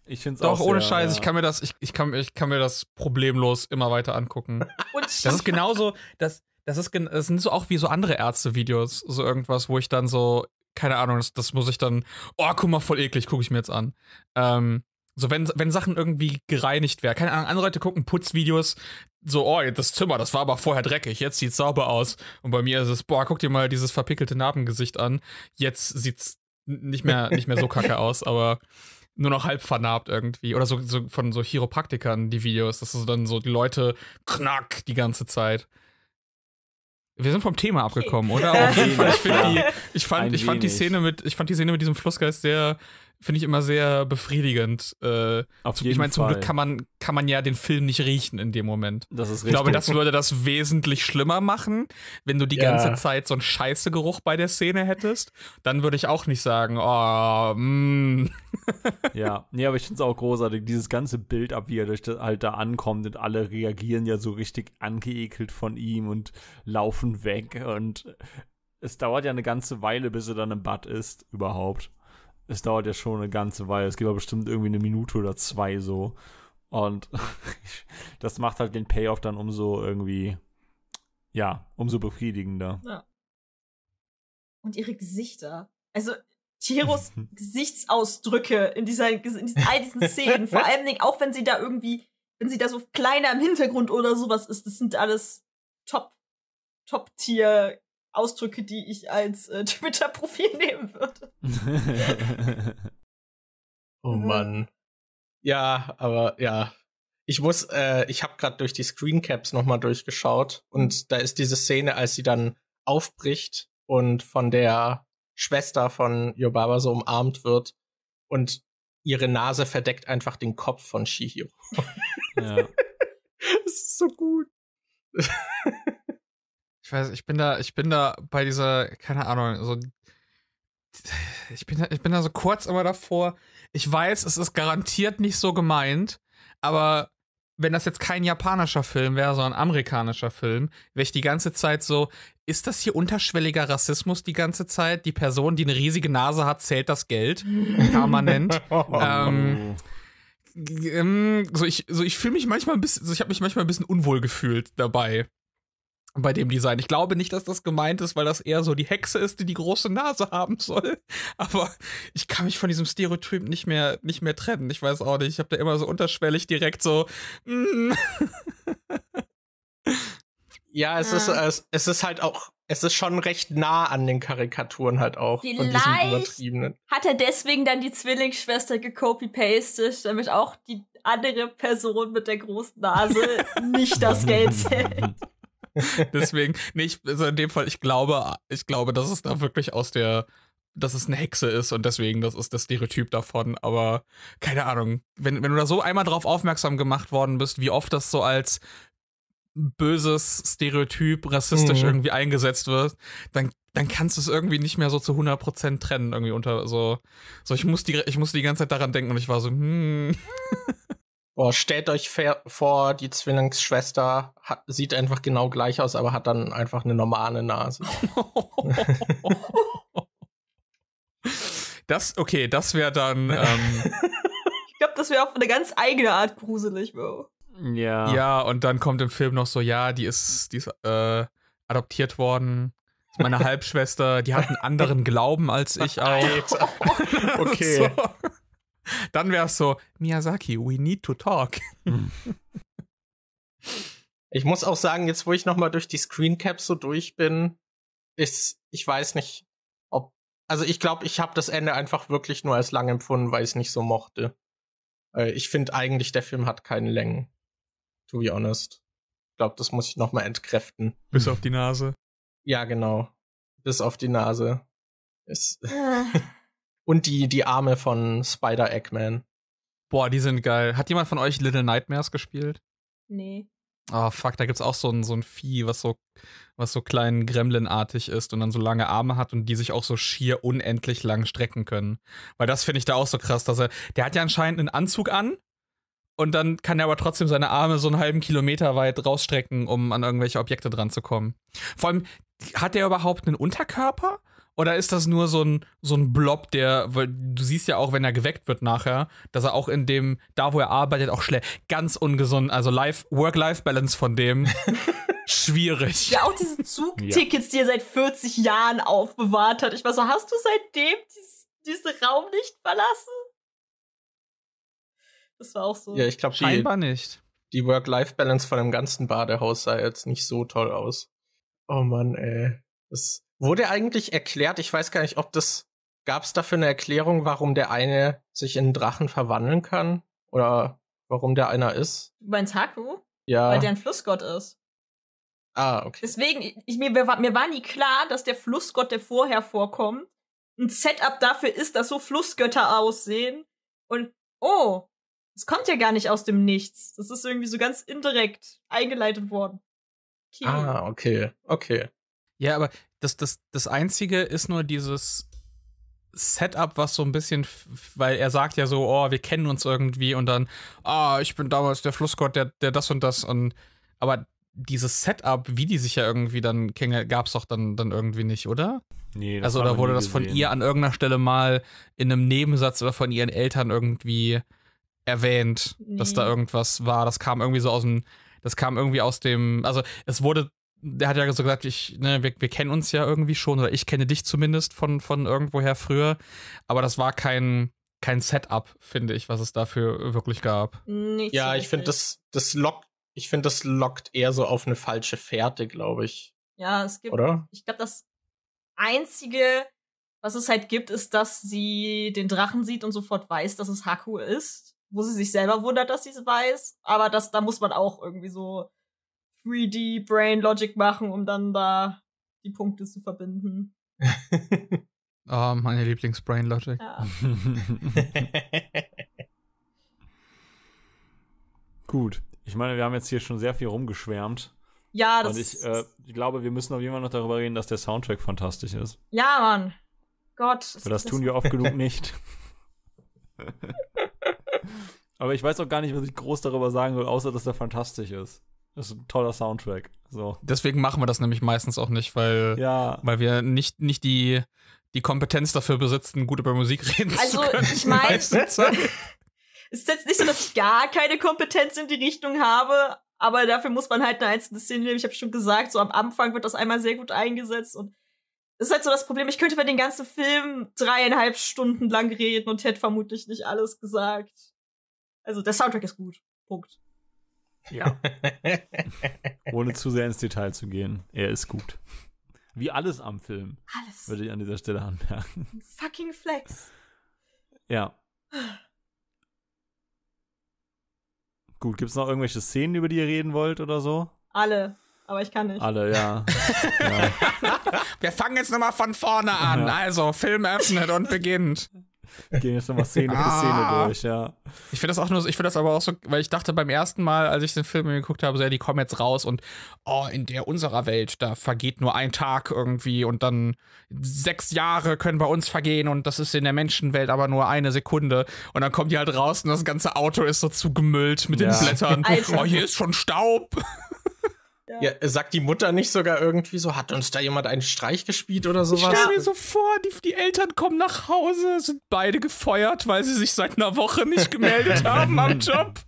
Ich find's Doch, auch ohne sehr, Scheiß, ja. ich kann mir das, ich, ich, kann, ich kann mir das problemlos immer weiter angucken. Und das ist genauso, das, das ist das sind so auch wie so andere Ärzte-Videos, so irgendwas, wo ich dann so, keine Ahnung, das, das, muss ich dann, oh, guck mal, voll eklig, gucke ich mir jetzt an. Ähm, so, wenn, wenn Sachen irgendwie gereinigt wären, Keine Ahnung, andere Leute gucken Putzvideos, so, oh, das Zimmer, das war aber vorher dreckig, jetzt sieht's sauber aus. Und bei mir ist es, boah, guck dir mal dieses verpickelte Narbengesicht an. Jetzt sieht's nicht mehr, nicht mehr so kacke aus, aber nur noch halb vernarbt irgendwie. Oder so, so von so Chiropraktikern die Videos, das ist dann so die Leute knack die ganze Zeit. Wir sind vom Thema abgekommen, oder? Auf jeden Fall. Ich, die, ich, fand, ich, fand die Szene mit, ich fand die Szene mit diesem Flussgeist sehr, finde ich immer sehr befriedigend. Äh, Auf jeden ich meine, zum Glück kann man, kann man ja den Film nicht riechen in dem Moment. Das ist richtig. Ich glaube, das würde das wesentlich schlimmer machen, wenn du die ja. ganze Zeit so einen Scheißegeruch bei der Szene hättest. Dann würde ich auch nicht sagen, oh, mm. ja, nee, aber ich finde es auch großartig, dieses ganze Bild ab, wie er durch das halt da ankommt und alle reagieren ja so richtig angeekelt von ihm und laufen weg und es dauert ja eine ganze Weile, bis er dann im Bad ist, überhaupt es dauert ja schon eine ganze Weile. Es geht aber bestimmt irgendwie eine Minute oder zwei so. Und das macht halt den Payoff dann umso irgendwie, ja, umso befriedigender. Ja. Und ihre Gesichter. Also, Chihiros Gesichtsausdrücke in, dieser, in diesen, all diesen Szenen, vor allem auch wenn sie da irgendwie, wenn sie da so kleiner im Hintergrund oder sowas ist, das sind alles Top, Top-Tier Ausdrücke, die ich als äh, Twitter-Profil nehmen würde. oh mhm. Mann. Ja, aber ja. Ich muss, äh, ich habe gerade durch die Screencaps nochmal durchgeschaut und da ist diese Szene, als sie dann aufbricht und von der Schwester von Yobaba so umarmt wird und ihre Nase verdeckt einfach den Kopf von Shihiro. Ja. das ist so gut ich weiß, ich bin da, ich bin da bei dieser, keine Ahnung, so. Ich bin, da, ich bin da so kurz immer davor. Ich weiß, es ist garantiert nicht so gemeint, aber wenn das jetzt kein japanischer Film wäre, sondern ein amerikanischer Film, wäre ich die ganze Zeit so, ist das hier unterschwelliger Rassismus die ganze Zeit? Die Person, die eine riesige Nase hat, zählt das Geld permanent. Oh ähm, ähm, so ich, so ich fühle mich manchmal ein bisschen, so ich habe mich manchmal ein bisschen unwohl gefühlt dabei bei dem Design. Ich glaube nicht, dass das gemeint ist, weil das eher so die Hexe ist, die die große Nase haben soll. Aber ich kann mich von diesem Stereotyp nicht mehr, nicht mehr trennen. Ich weiß auch nicht. Ich habe da immer so unterschwellig direkt so. Mm. ja, es ja. ist es ist halt auch es ist schon recht nah an den Karikaturen halt auch Vielleicht von übertriebenen. Hat er deswegen dann die Zwillingsschwester gecopy-pastet, damit auch die andere Person mit der großen Nase nicht das Geld zählt. Deswegen, nee, also in dem Fall, ich glaube, ich glaube, dass es da wirklich aus der, dass es eine Hexe ist und deswegen, das ist das Stereotyp davon, aber keine Ahnung. Wenn, wenn du da so einmal drauf aufmerksam gemacht worden bist, wie oft das so als böses Stereotyp rassistisch mhm. irgendwie eingesetzt wird, dann, dann kannst du es irgendwie nicht mehr so zu 100% trennen, irgendwie unter so. So, ich muss die, ich muss die ganze Zeit daran denken und ich war so, hm. Boah, stellt euch vor, die Zwillingsschwester hat, sieht einfach genau gleich aus, aber hat dann einfach eine normale Nase. das, okay, das wäre dann. Ähm, ich glaube, das wäre auf eine ganz eigene Art gruselig, Bro. Ja. Ja, und dann kommt im Film noch so, ja, die ist, die ist äh, adoptiert worden. Meine Halbschwester, die hat einen anderen Glauben als ich auch. okay. So. Dann wäre es so, Miyazaki, we need to talk. Hm. Ich muss auch sagen, jetzt wo ich nochmal durch die Screencaps so durch bin, ist, ich weiß nicht, ob, also ich glaube, ich habe das Ende einfach wirklich nur als lang empfunden, weil ich es nicht so mochte. Äh, ich finde eigentlich, der Film hat keine Längen. To be honest. Ich glaube, das muss ich nochmal entkräften. Bis auf die Nase. Ja, genau. Bis auf die Nase. Ist Und die, die Arme von Spider Eggman. Boah, die sind geil. Hat jemand von euch Little Nightmares gespielt? Nee. Oh fuck, da gibt's auch so ein, so ein Vieh, was so, was so klein Gremlin-artig ist und dann so lange Arme hat und die sich auch so schier unendlich lang strecken können. Weil das finde ich da auch so krass, dass er, der hat ja anscheinend einen Anzug an und dann kann er aber trotzdem seine Arme so einen halben Kilometer weit rausstrecken, um an irgendwelche Objekte dran zu kommen. Vor allem, hat der überhaupt einen Unterkörper? Oder ist das nur so ein, so ein Blob, der, weil du siehst ja auch, wenn er geweckt wird nachher, dass er auch in dem, da wo er arbeitet, auch schlecht, ganz ungesund, also Work-Life-Balance von dem. schwierig. Ja, auch diese Zugtickets, ja. die er seit 40 Jahren aufbewahrt hat. Ich war so, hast du seitdem dies, diesen Raum nicht verlassen? Das war auch so. Ja, ich glaube, scheinbar nicht. Die Work-Life-Balance von dem ganzen Badehaus sah jetzt nicht so toll aus. Oh Mann, ey. Das, Wurde eigentlich erklärt, ich weiß gar nicht, ob das, gab es dafür eine Erklärung, warum der eine sich in einen Drachen verwandeln kann? Oder warum der einer ist? Du meinst Haku? Ja. Weil der ein Flussgott ist. Ah, okay. Deswegen, ich, mir, mir, war, nie klar, dass der Flussgott, der vorher vorkommt, ein Setup dafür ist, dass so Flussgötter aussehen. Und, oh, es kommt ja gar nicht aus dem Nichts. Das ist irgendwie so ganz indirekt eingeleitet worden. Okay. Ah, okay, okay. Ja, aber das, das, das Einzige ist nur dieses Setup, was so ein bisschen, weil er sagt ja so, oh, wir kennen uns irgendwie und dann, ah, ich bin damals der Flussgott, der, der das und das und aber dieses Setup, wie die sich ja irgendwie dann kennen, gab es doch dann, dann irgendwie nicht, oder? Nee, das also da wurde das von ihr an irgendeiner Stelle mal in einem Nebensatz oder von ihren Eltern irgendwie erwähnt, nee. dass da irgendwas war. Das kam irgendwie so aus dem, das kam irgendwie aus dem, also es wurde der hat ja so gesagt, ich, ne, wir, wir, kennen uns ja irgendwie schon, oder ich kenne dich zumindest von, von irgendwoher früher, aber das war kein, kein Setup, finde ich, was es dafür wirklich gab. Nicht ja, so ich finde, das, das lockt, ich finde, das lockt eher so auf eine falsche Fährte, glaube ich. Ja, es gibt, oder? ich glaube, das einzige, was es halt gibt, ist, dass sie den Drachen sieht und sofort weiß, dass es Haku ist, wo sie sich selber wundert, dass sie es weiß, aber das, da muss man auch irgendwie so 3D Brain Logic machen, um dann da die Punkte zu verbinden. oh, meine Lieblings-Brain Logic. Ja. Gut. Ich meine, wir haben jetzt hier schon sehr viel rumgeschwärmt. Ja, das Und ich, äh, ich glaube, wir müssen auf jeden Fall noch darüber reden, dass der Soundtrack fantastisch ist. Ja, Mann. Gott. Aber das tun wir oft genug nicht. Aber ich weiß auch gar nicht, was ich groß darüber sagen soll, außer dass er fantastisch ist. Das ist ein toller Soundtrack. So. Deswegen machen wir das nämlich meistens auch nicht, weil, ja. weil wir nicht, nicht die, die Kompetenz dafür besitzen, gut über Musik reden also, zu können. Also, ich meine, es ist jetzt nicht so, dass ich gar keine Kompetenz in die Richtung habe, aber dafür muss man halt eine einzelne Szene nehmen. Ich habe schon gesagt, so am Anfang wird das einmal sehr gut eingesetzt und das ist halt so das Problem. Ich könnte über den ganzen Film dreieinhalb Stunden lang reden und hätte vermutlich nicht alles gesagt. Also, der Soundtrack ist gut. Punkt. Ja. Ohne zu sehr ins Detail zu gehen. Er ist gut. Wie alles am Film. Alles. Würde ich an dieser Stelle anmerken. Fucking Flex. Ja. Gut, gibt es noch irgendwelche Szenen, über die ihr reden wollt oder so? Alle, aber ich kann nicht. Alle, ja. ja. Wir fangen jetzt nochmal von vorne an. Ja. Also, Film öffnet und beginnt gehen jetzt nochmal Szene für Szene ah. durch, ja. Ich finde das auch nur, ich finde das aber auch so, weil ich dachte beim ersten Mal, als ich den Film geguckt habe, so, ja, die kommen jetzt raus und oh, in der unserer Welt, da vergeht nur ein Tag irgendwie und dann sechs Jahre können bei uns vergehen und das ist in der Menschenwelt aber nur eine Sekunde. Und dann kommen die halt raus und das ganze Auto ist so zugemüllt mit ja. den Blättern. Alter. Oh, hier ist schon Staub. Ja. ja. sagt die Mutter nicht sogar irgendwie so, hat uns da jemand einen Streich gespielt oder sowas? Ich stelle mir so vor, die, die, Eltern kommen nach Hause, sind beide gefeuert, weil sie sich seit einer Woche nicht gemeldet haben am Job.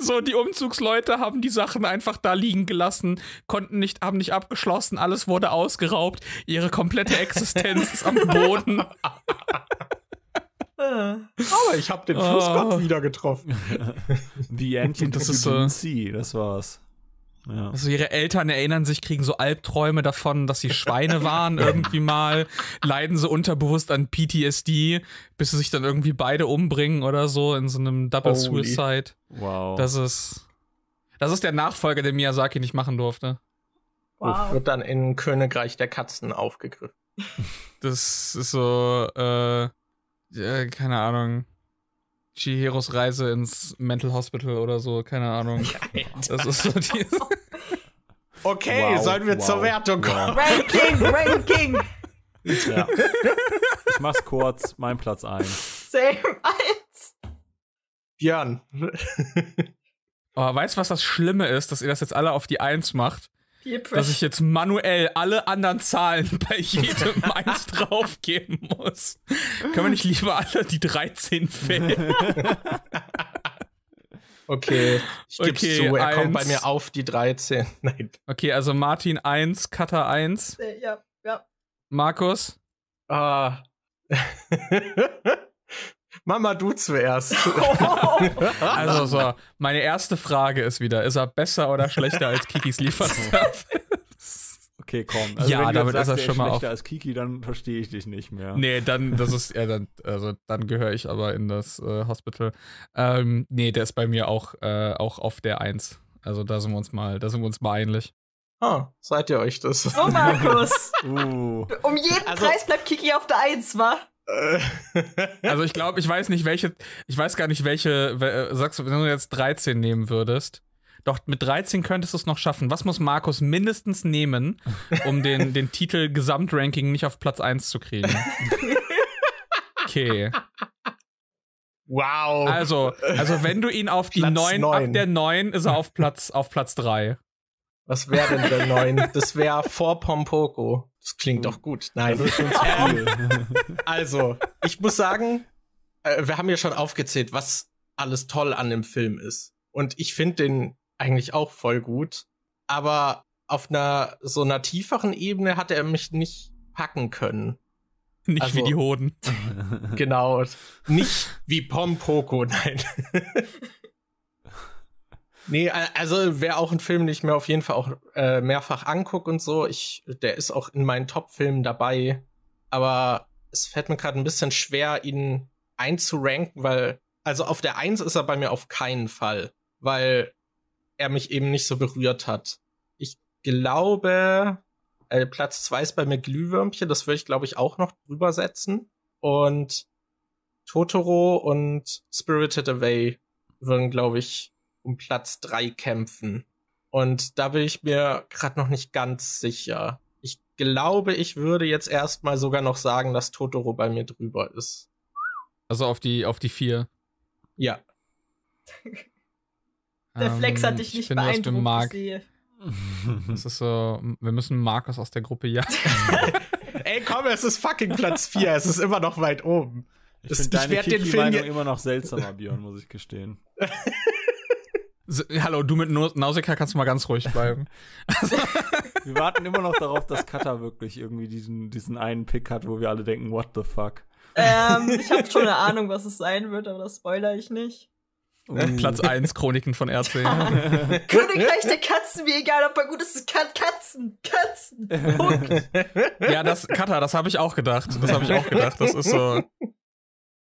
So, die Umzugsleute haben die Sachen einfach da liegen gelassen, konnten nicht, haben nicht abgeschlossen, alles wurde ausgeraubt, ihre komplette Existenz ist am Boden. Ah. Aber ich habe den Flussgott oh. Ah. wieder getroffen. The Ancient das ist, äh, Sea, das war's. Ja. Also ihre Eltern erinnern sich, kriegen so Albträume davon, dass sie Schweine waren irgendwie mal, leiden so unterbewusst an PTSD, bis sie sich dann irgendwie beide umbringen oder so in so einem Double Holy. Suicide. Wow. Das ist das ist der Nachfolger, den Miyazaki nicht machen durfte. Wow. Wird dann in Königreich der Katzen aufgegriffen. Das ist so äh, äh keine Ahnung. Chihiros Reise ins Mental Hospital oder so, keine Ahnung. Alter. Das ist so dieses Okay, wow, sollen wir wow, zur Wertung kommen? Wow. Ranking, Ranking! Ja. Ich mach's kurz, mein Platz 1. Same 1. Björn. Aber oh, weißt du, was das Schlimme ist, dass ihr das jetzt alle auf die 1 macht? Dass ich jetzt manuell alle anderen Zahlen bei jedem 1 draufgeben muss. Können wir nicht lieber alle die 13 wählen? Okay, ich gebe okay, zu, er eins. kommt bei mir auf die 13. Nein. Okay, also Martin 1, Cutter 1. Ja, ja. Markus? Ah. Mama, du zuerst. also so, meine erste Frage ist wieder, ist er besser oder schlechter als Kikis Lieferservice? okay, komm. Also ja, damit sagst, ist das schon mal auf. als Kiki, dann verstehe ich dich nicht mehr. Nee, dann, das ist, ja, dann, also dann gehöre ich aber in das äh, Hospital. Ähm, nee, der ist bei mir auch, äh, auch auf der 1. Also da sind wir uns mal, da sind wir uns mal einig. oh, seid ihr euch das? Oh, Markus! uh. Um jeden also, Preis bleibt Kiki auf der Eins, wa? Äh. also ich glaube, ich weiß nicht, welche, ich weiß gar nicht, welche, äh, sagst du, wenn du jetzt 13 nehmen würdest, doch mit 13 könntest du es noch schaffen. Was muss Markus mindestens nehmen, um den, den Titel Gesamtranking nicht auf Platz 1 zu kriegen? Okay. Wow. Also, also wenn du ihn auf die 9, 9, ab der 9 ist er auf Platz, auf Platz 3. Was wäre denn der 9? Das wäre vor Pompoko. Das klingt doch gut. Nein. Ähm, also, ich muss sagen, äh, wir haben ja schon aufgezählt, was alles toll an dem Film ist. Und ich finde den eigentlich auch voll gut. Aber auf einer so einer tieferen Ebene hat er mich nicht packen können. Nicht also, wie die Hoden. genau. Nicht wie Pompoko, nein. nee, also wäre auch ein Film, den ich mir auf jeden Fall auch äh, mehrfach angucke und so. Ich, der ist auch in meinen Top-Filmen dabei. Aber es fällt mir gerade ein bisschen schwer, ihn einzuranken, weil, also auf der Eins ist er bei mir auf keinen Fall. Weil er mich eben nicht so berührt hat. Ich glaube, äh, Platz 2 ist bei mir Glühwürmchen, das würde ich, glaube ich, auch noch drüber setzen. Und Totoro und Spirited Away würden, glaube ich, um Platz 3 kämpfen. Und da bin ich mir gerade noch nicht ganz sicher. Ich glaube, ich würde jetzt erstmal sogar noch sagen, dass Totoro bei mir drüber ist. Also auf die, auf die vier. Ja. Der Flex hat ähm, dich ähm, nicht finde, beeindruckt, Mark, Das ist so, wir müssen Markus aus der Gruppe jagen. Ey, komm, es ist fucking Platz 4, es ist immer noch weit oben. Ich finde deine den Film immer noch seltsamer, Björn, muss ich gestehen. Hallo, du mit Nausicaa kannst du mal ganz ruhig bleiben. wir warten immer noch darauf, dass Kata wirklich irgendwie diesen, diesen einen Pick hat, wo wir alle denken, what the fuck. Ähm, ich habe schon eine Ahnung, was es sein wird, aber das spoiler ich nicht. Oh. Platz 1, Chroniken von RC. Königreich der Katzen, wie egal, ob er gut ist, Katzen, Katzen, Punkt. ja, das, Kata, das habe ich auch gedacht. Das habe ich auch gedacht. Das ist so.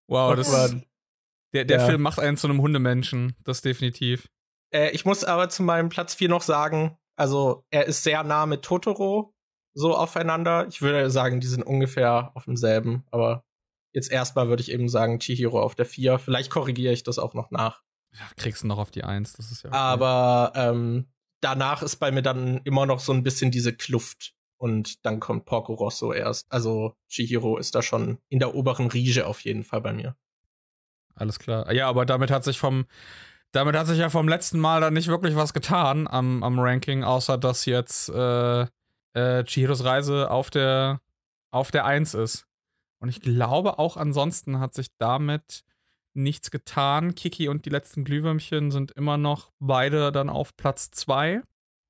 Wow, das. Der, der ja. Film macht einen zu einem Hundemenschen, das definitiv. Äh, ich muss aber zu meinem Platz 4 noch sagen, also er ist sehr nah mit Totoro so aufeinander. Ich würde sagen, die sind ungefähr auf demselben, aber jetzt erstmal würde ich eben sagen Chihiro auf der 4. Vielleicht korrigiere ich das auch noch nach kriegst du noch auf die Eins, das ist ja. Okay. Aber ähm, danach ist bei mir dann immer noch so ein bisschen diese Kluft. Und dann kommt Porco Rosso erst. Also Chihiro ist da schon in der oberen Riege auf jeden Fall bei mir. Alles klar. Ja, aber damit hat sich vom, damit hat sich ja vom letzten Mal dann nicht wirklich was getan am, am Ranking, außer dass jetzt äh, äh, Chihiros Reise auf der auf der Eins ist. Und ich glaube, auch ansonsten hat sich damit nichts getan. Kiki und die letzten Glühwürmchen sind immer noch beide dann auf Platz 2.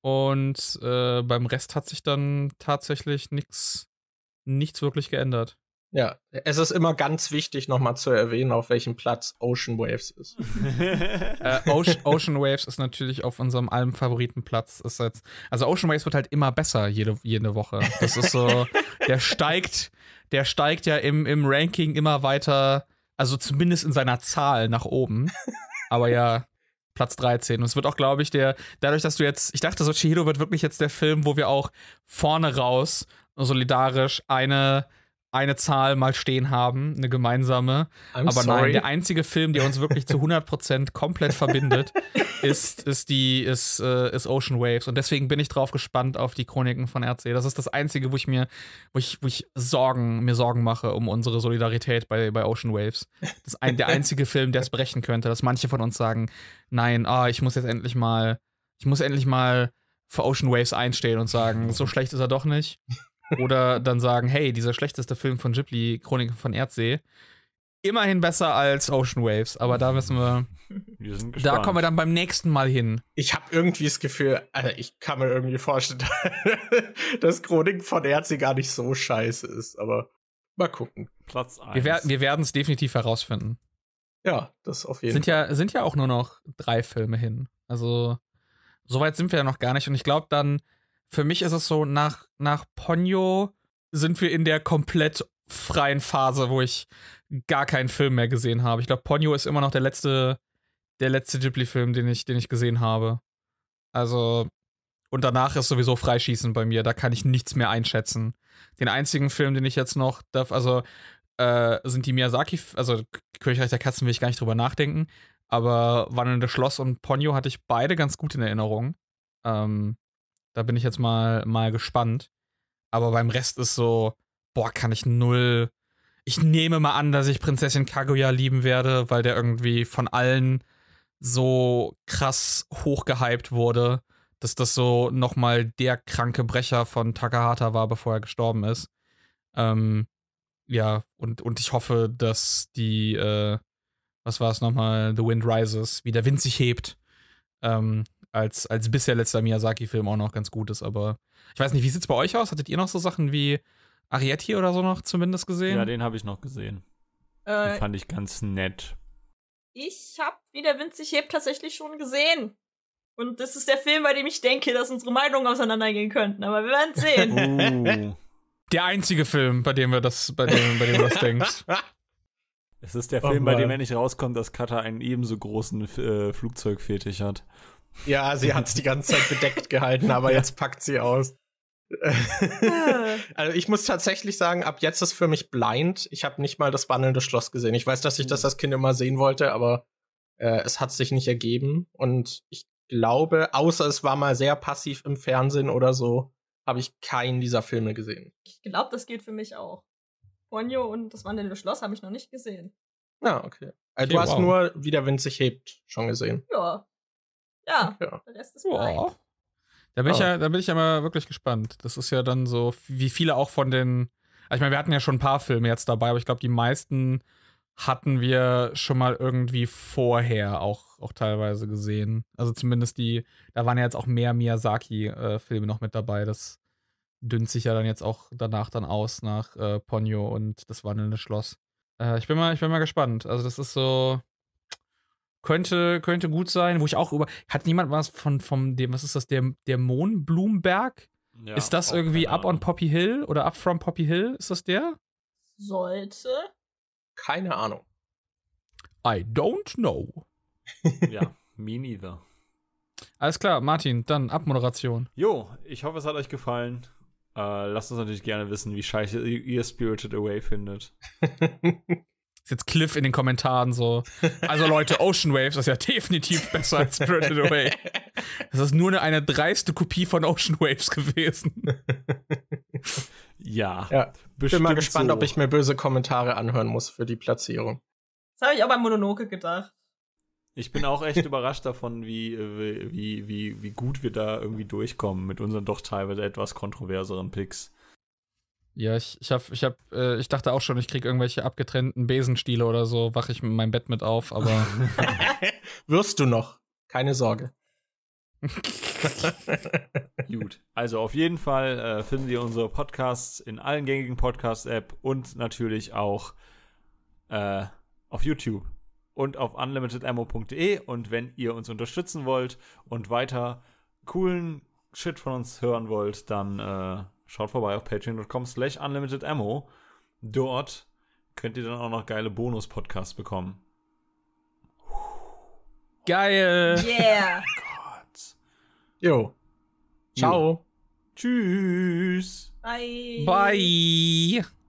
Und äh, beim Rest hat sich dann tatsächlich nichts nichts wirklich geändert. Ja, es ist immer ganz wichtig, nochmal zu erwähnen, auf welchem Platz Ocean Waves ist. äh, Ocean, Ocean Waves ist natürlich auf unserem allem Favoritenplatz. Ist jetzt, also Ocean Waves wird halt immer besser jede, jede Woche. Das ist so, der steigt, der steigt ja im, im Ranking immer weiter also zumindest in seiner Zahl nach oben. Aber ja, Platz 13. Und es wird auch, glaube ich, der, dadurch, dass du jetzt, ich dachte, so Chihiro wird wirklich jetzt der Film, wo wir auch vorne raus solidarisch eine eine Zahl mal stehen haben, eine gemeinsame. I'm Aber sorry. nein, der einzige Film, der uns wirklich zu 100% komplett verbindet, ist, ist, die, ist, äh, ist Ocean Waves. Und deswegen bin ich drauf gespannt auf die Chroniken von RC. Das ist das Einzige, wo ich mir, wo ich, wo ich Sorgen, mir Sorgen mache um unsere Solidarität bei, bei Ocean Waves. Das ist ein, der einzige Film, der es brechen könnte, dass manche von uns sagen, nein, ah, ich muss jetzt endlich mal, ich muss endlich mal für Ocean Waves einstehen und sagen, so schlecht ist er doch nicht. Oder dann sagen, hey, dieser schlechteste Film von Ghibli, Chroniken von Erdsee, immerhin besser als Ocean Waves, aber da müssen wir. wir da kommen wir dann beim nächsten Mal hin. Ich habe irgendwie das Gefühl, also ich kann mir irgendwie vorstellen, dass Chroniken von Erdsee gar nicht so scheiße ist, aber mal gucken. Platz 1. Wir, wir werden es definitiv herausfinden. Ja, das auf jeden sind Fall. Ja, sind ja auch nur noch drei Filme hin. Also, so weit sind wir ja noch gar nicht. Und ich glaube, dann für mich ist es so, nach, nach Ponyo sind wir in der komplett freien Phase, wo ich gar keinen Film mehr gesehen habe. Ich glaube, Ponyo ist immer noch der letzte, der letzte Ghibli-Film, den ich, den ich gesehen habe. Also, und danach ist sowieso Freischießen bei mir. Da kann ich nichts mehr einschätzen. Den einzigen Film, den ich jetzt noch darf, also äh, sind die Miyazaki, also Königreich der Katzen will ich gar nicht drüber nachdenken. Aber Wandelnde Schloss und Ponyo hatte ich beide ganz gut in Erinnerung. Ähm, da bin ich jetzt mal, mal gespannt. Aber beim Rest ist so, boah, kann ich null. Ich nehme mal an, dass ich Prinzessin Kaguya lieben werde, weil der irgendwie von allen so krass hochgehypt wurde, dass das so nochmal der kranke Brecher von Takahata war, bevor er gestorben ist. Ähm, ja, und, und ich hoffe, dass die, äh, was war es nochmal, The Wind Rises, wie der Wind sich hebt, ähm, als, als bisher letzter Miyazaki-Film auch noch ganz gut ist. Aber ich weiß nicht, wie sieht es bei euch aus? Hattet ihr noch so Sachen wie Arietti oder so noch zumindest gesehen? Ja, den habe ich noch gesehen. Äh, den fand ich ganz nett. Ich habe, wie der Wind sich hebt, tatsächlich schon gesehen. Und das ist der Film, bei dem ich denke, dass unsere Meinungen auseinandergehen könnten. Aber wir werden sehen. oh. Der einzige Film, bei dem wir das, bei dem, bei dem du das denkst. Es ist der oh, Film, bei dem er nicht rauskommt, dass Cutter einen ebenso großen äh, Flugzeugfetisch hat. Ja, sie hat es die ganze Zeit bedeckt gehalten, aber ja. jetzt packt sie aus. Ah. also ich muss tatsächlich sagen, ab jetzt ist für mich blind. Ich habe nicht mal das wandelnde Schloss gesehen. Ich weiß, dass ich das hm. als Kind immer sehen wollte, aber äh, es hat sich nicht ergeben. Und ich glaube, außer es war mal sehr passiv im Fernsehen oder so, habe ich keinen dieser Filme gesehen. Ich glaube, das geht für mich auch. Ponyo und das wandelnde Schloss habe ich noch nicht gesehen. Ja, ah, okay. Also okay, du hast wow. nur, wie der Wind sich hebt, schon gesehen. Ja. Ja, ja. der Rest ist ja. Da bin, ich ja, da bin ich ja mal wirklich gespannt. Das ist ja dann so, wie viele auch von den. Also ich meine, wir hatten ja schon ein paar Filme jetzt dabei, aber ich glaube, die meisten hatten wir schon mal irgendwie vorher auch, auch teilweise gesehen. Also zumindest die, da waren ja jetzt auch mehr Miyazaki-Filme äh, noch mit dabei. Das dünnt sich ja dann jetzt auch danach dann aus nach äh, Ponyo und das wandelnde Schloss. Äh, ich, bin mal, ich bin mal gespannt. Also das ist so, könnte, könnte gut sein, wo ich auch über. Hat niemand was von vom dem, was ist das, der, der Mohnblumenberg? Ja, ist das irgendwie Up on Poppy Hill oder Up from Poppy Hill? Ist das der? Sollte. Keine Ahnung. I don't know. ja, me neither. Alles klar, Martin, dann Abmoderation. Jo, ich hoffe, es hat euch gefallen. Äh, lasst uns natürlich gerne wissen, wie scheiße ihr Spirited Away findet. Ist jetzt Cliff in den Kommentaren so. Also Leute, Ocean Waves ist ja definitiv besser als Spirited Away. Das ist nur eine, eine dreiste Kopie von Ocean Waves gewesen. Ja. ja bin mal gespannt, so. ob ich mir böse Kommentare anhören muss für die Platzierung. Das habe ich auch bei Mononoke gedacht. Ich bin auch echt überrascht davon, äh, wie, wie, wie, wie, gut wir da irgendwie durchkommen mit unseren doch teilweise etwas kontroverseren Picks. Ja, ich, ich, hab, ich, hab, äh, ich dachte auch schon, ich kriege irgendwelche abgetrennten Besenstiele oder so, wache ich mit meinem Bett mit auf, aber. Wirst du noch. Keine Sorge. Gut. Also auf jeden Fall äh, finden ihr unsere Podcasts in allen gängigen Podcast-App und natürlich auch äh, auf YouTube und auf unlimitedammo.de. Und wenn ihr uns unterstützen wollt und weiter coolen Shit von uns hören wollt, dann äh, Schaut vorbei auf patreon.com slash unlimitedammo. Dort könnt ihr dann auch noch geile Bonus-Podcasts bekommen. Geil! Yeah! oh Gott. Jo. Ciao. Tschüss. Bye. Bye.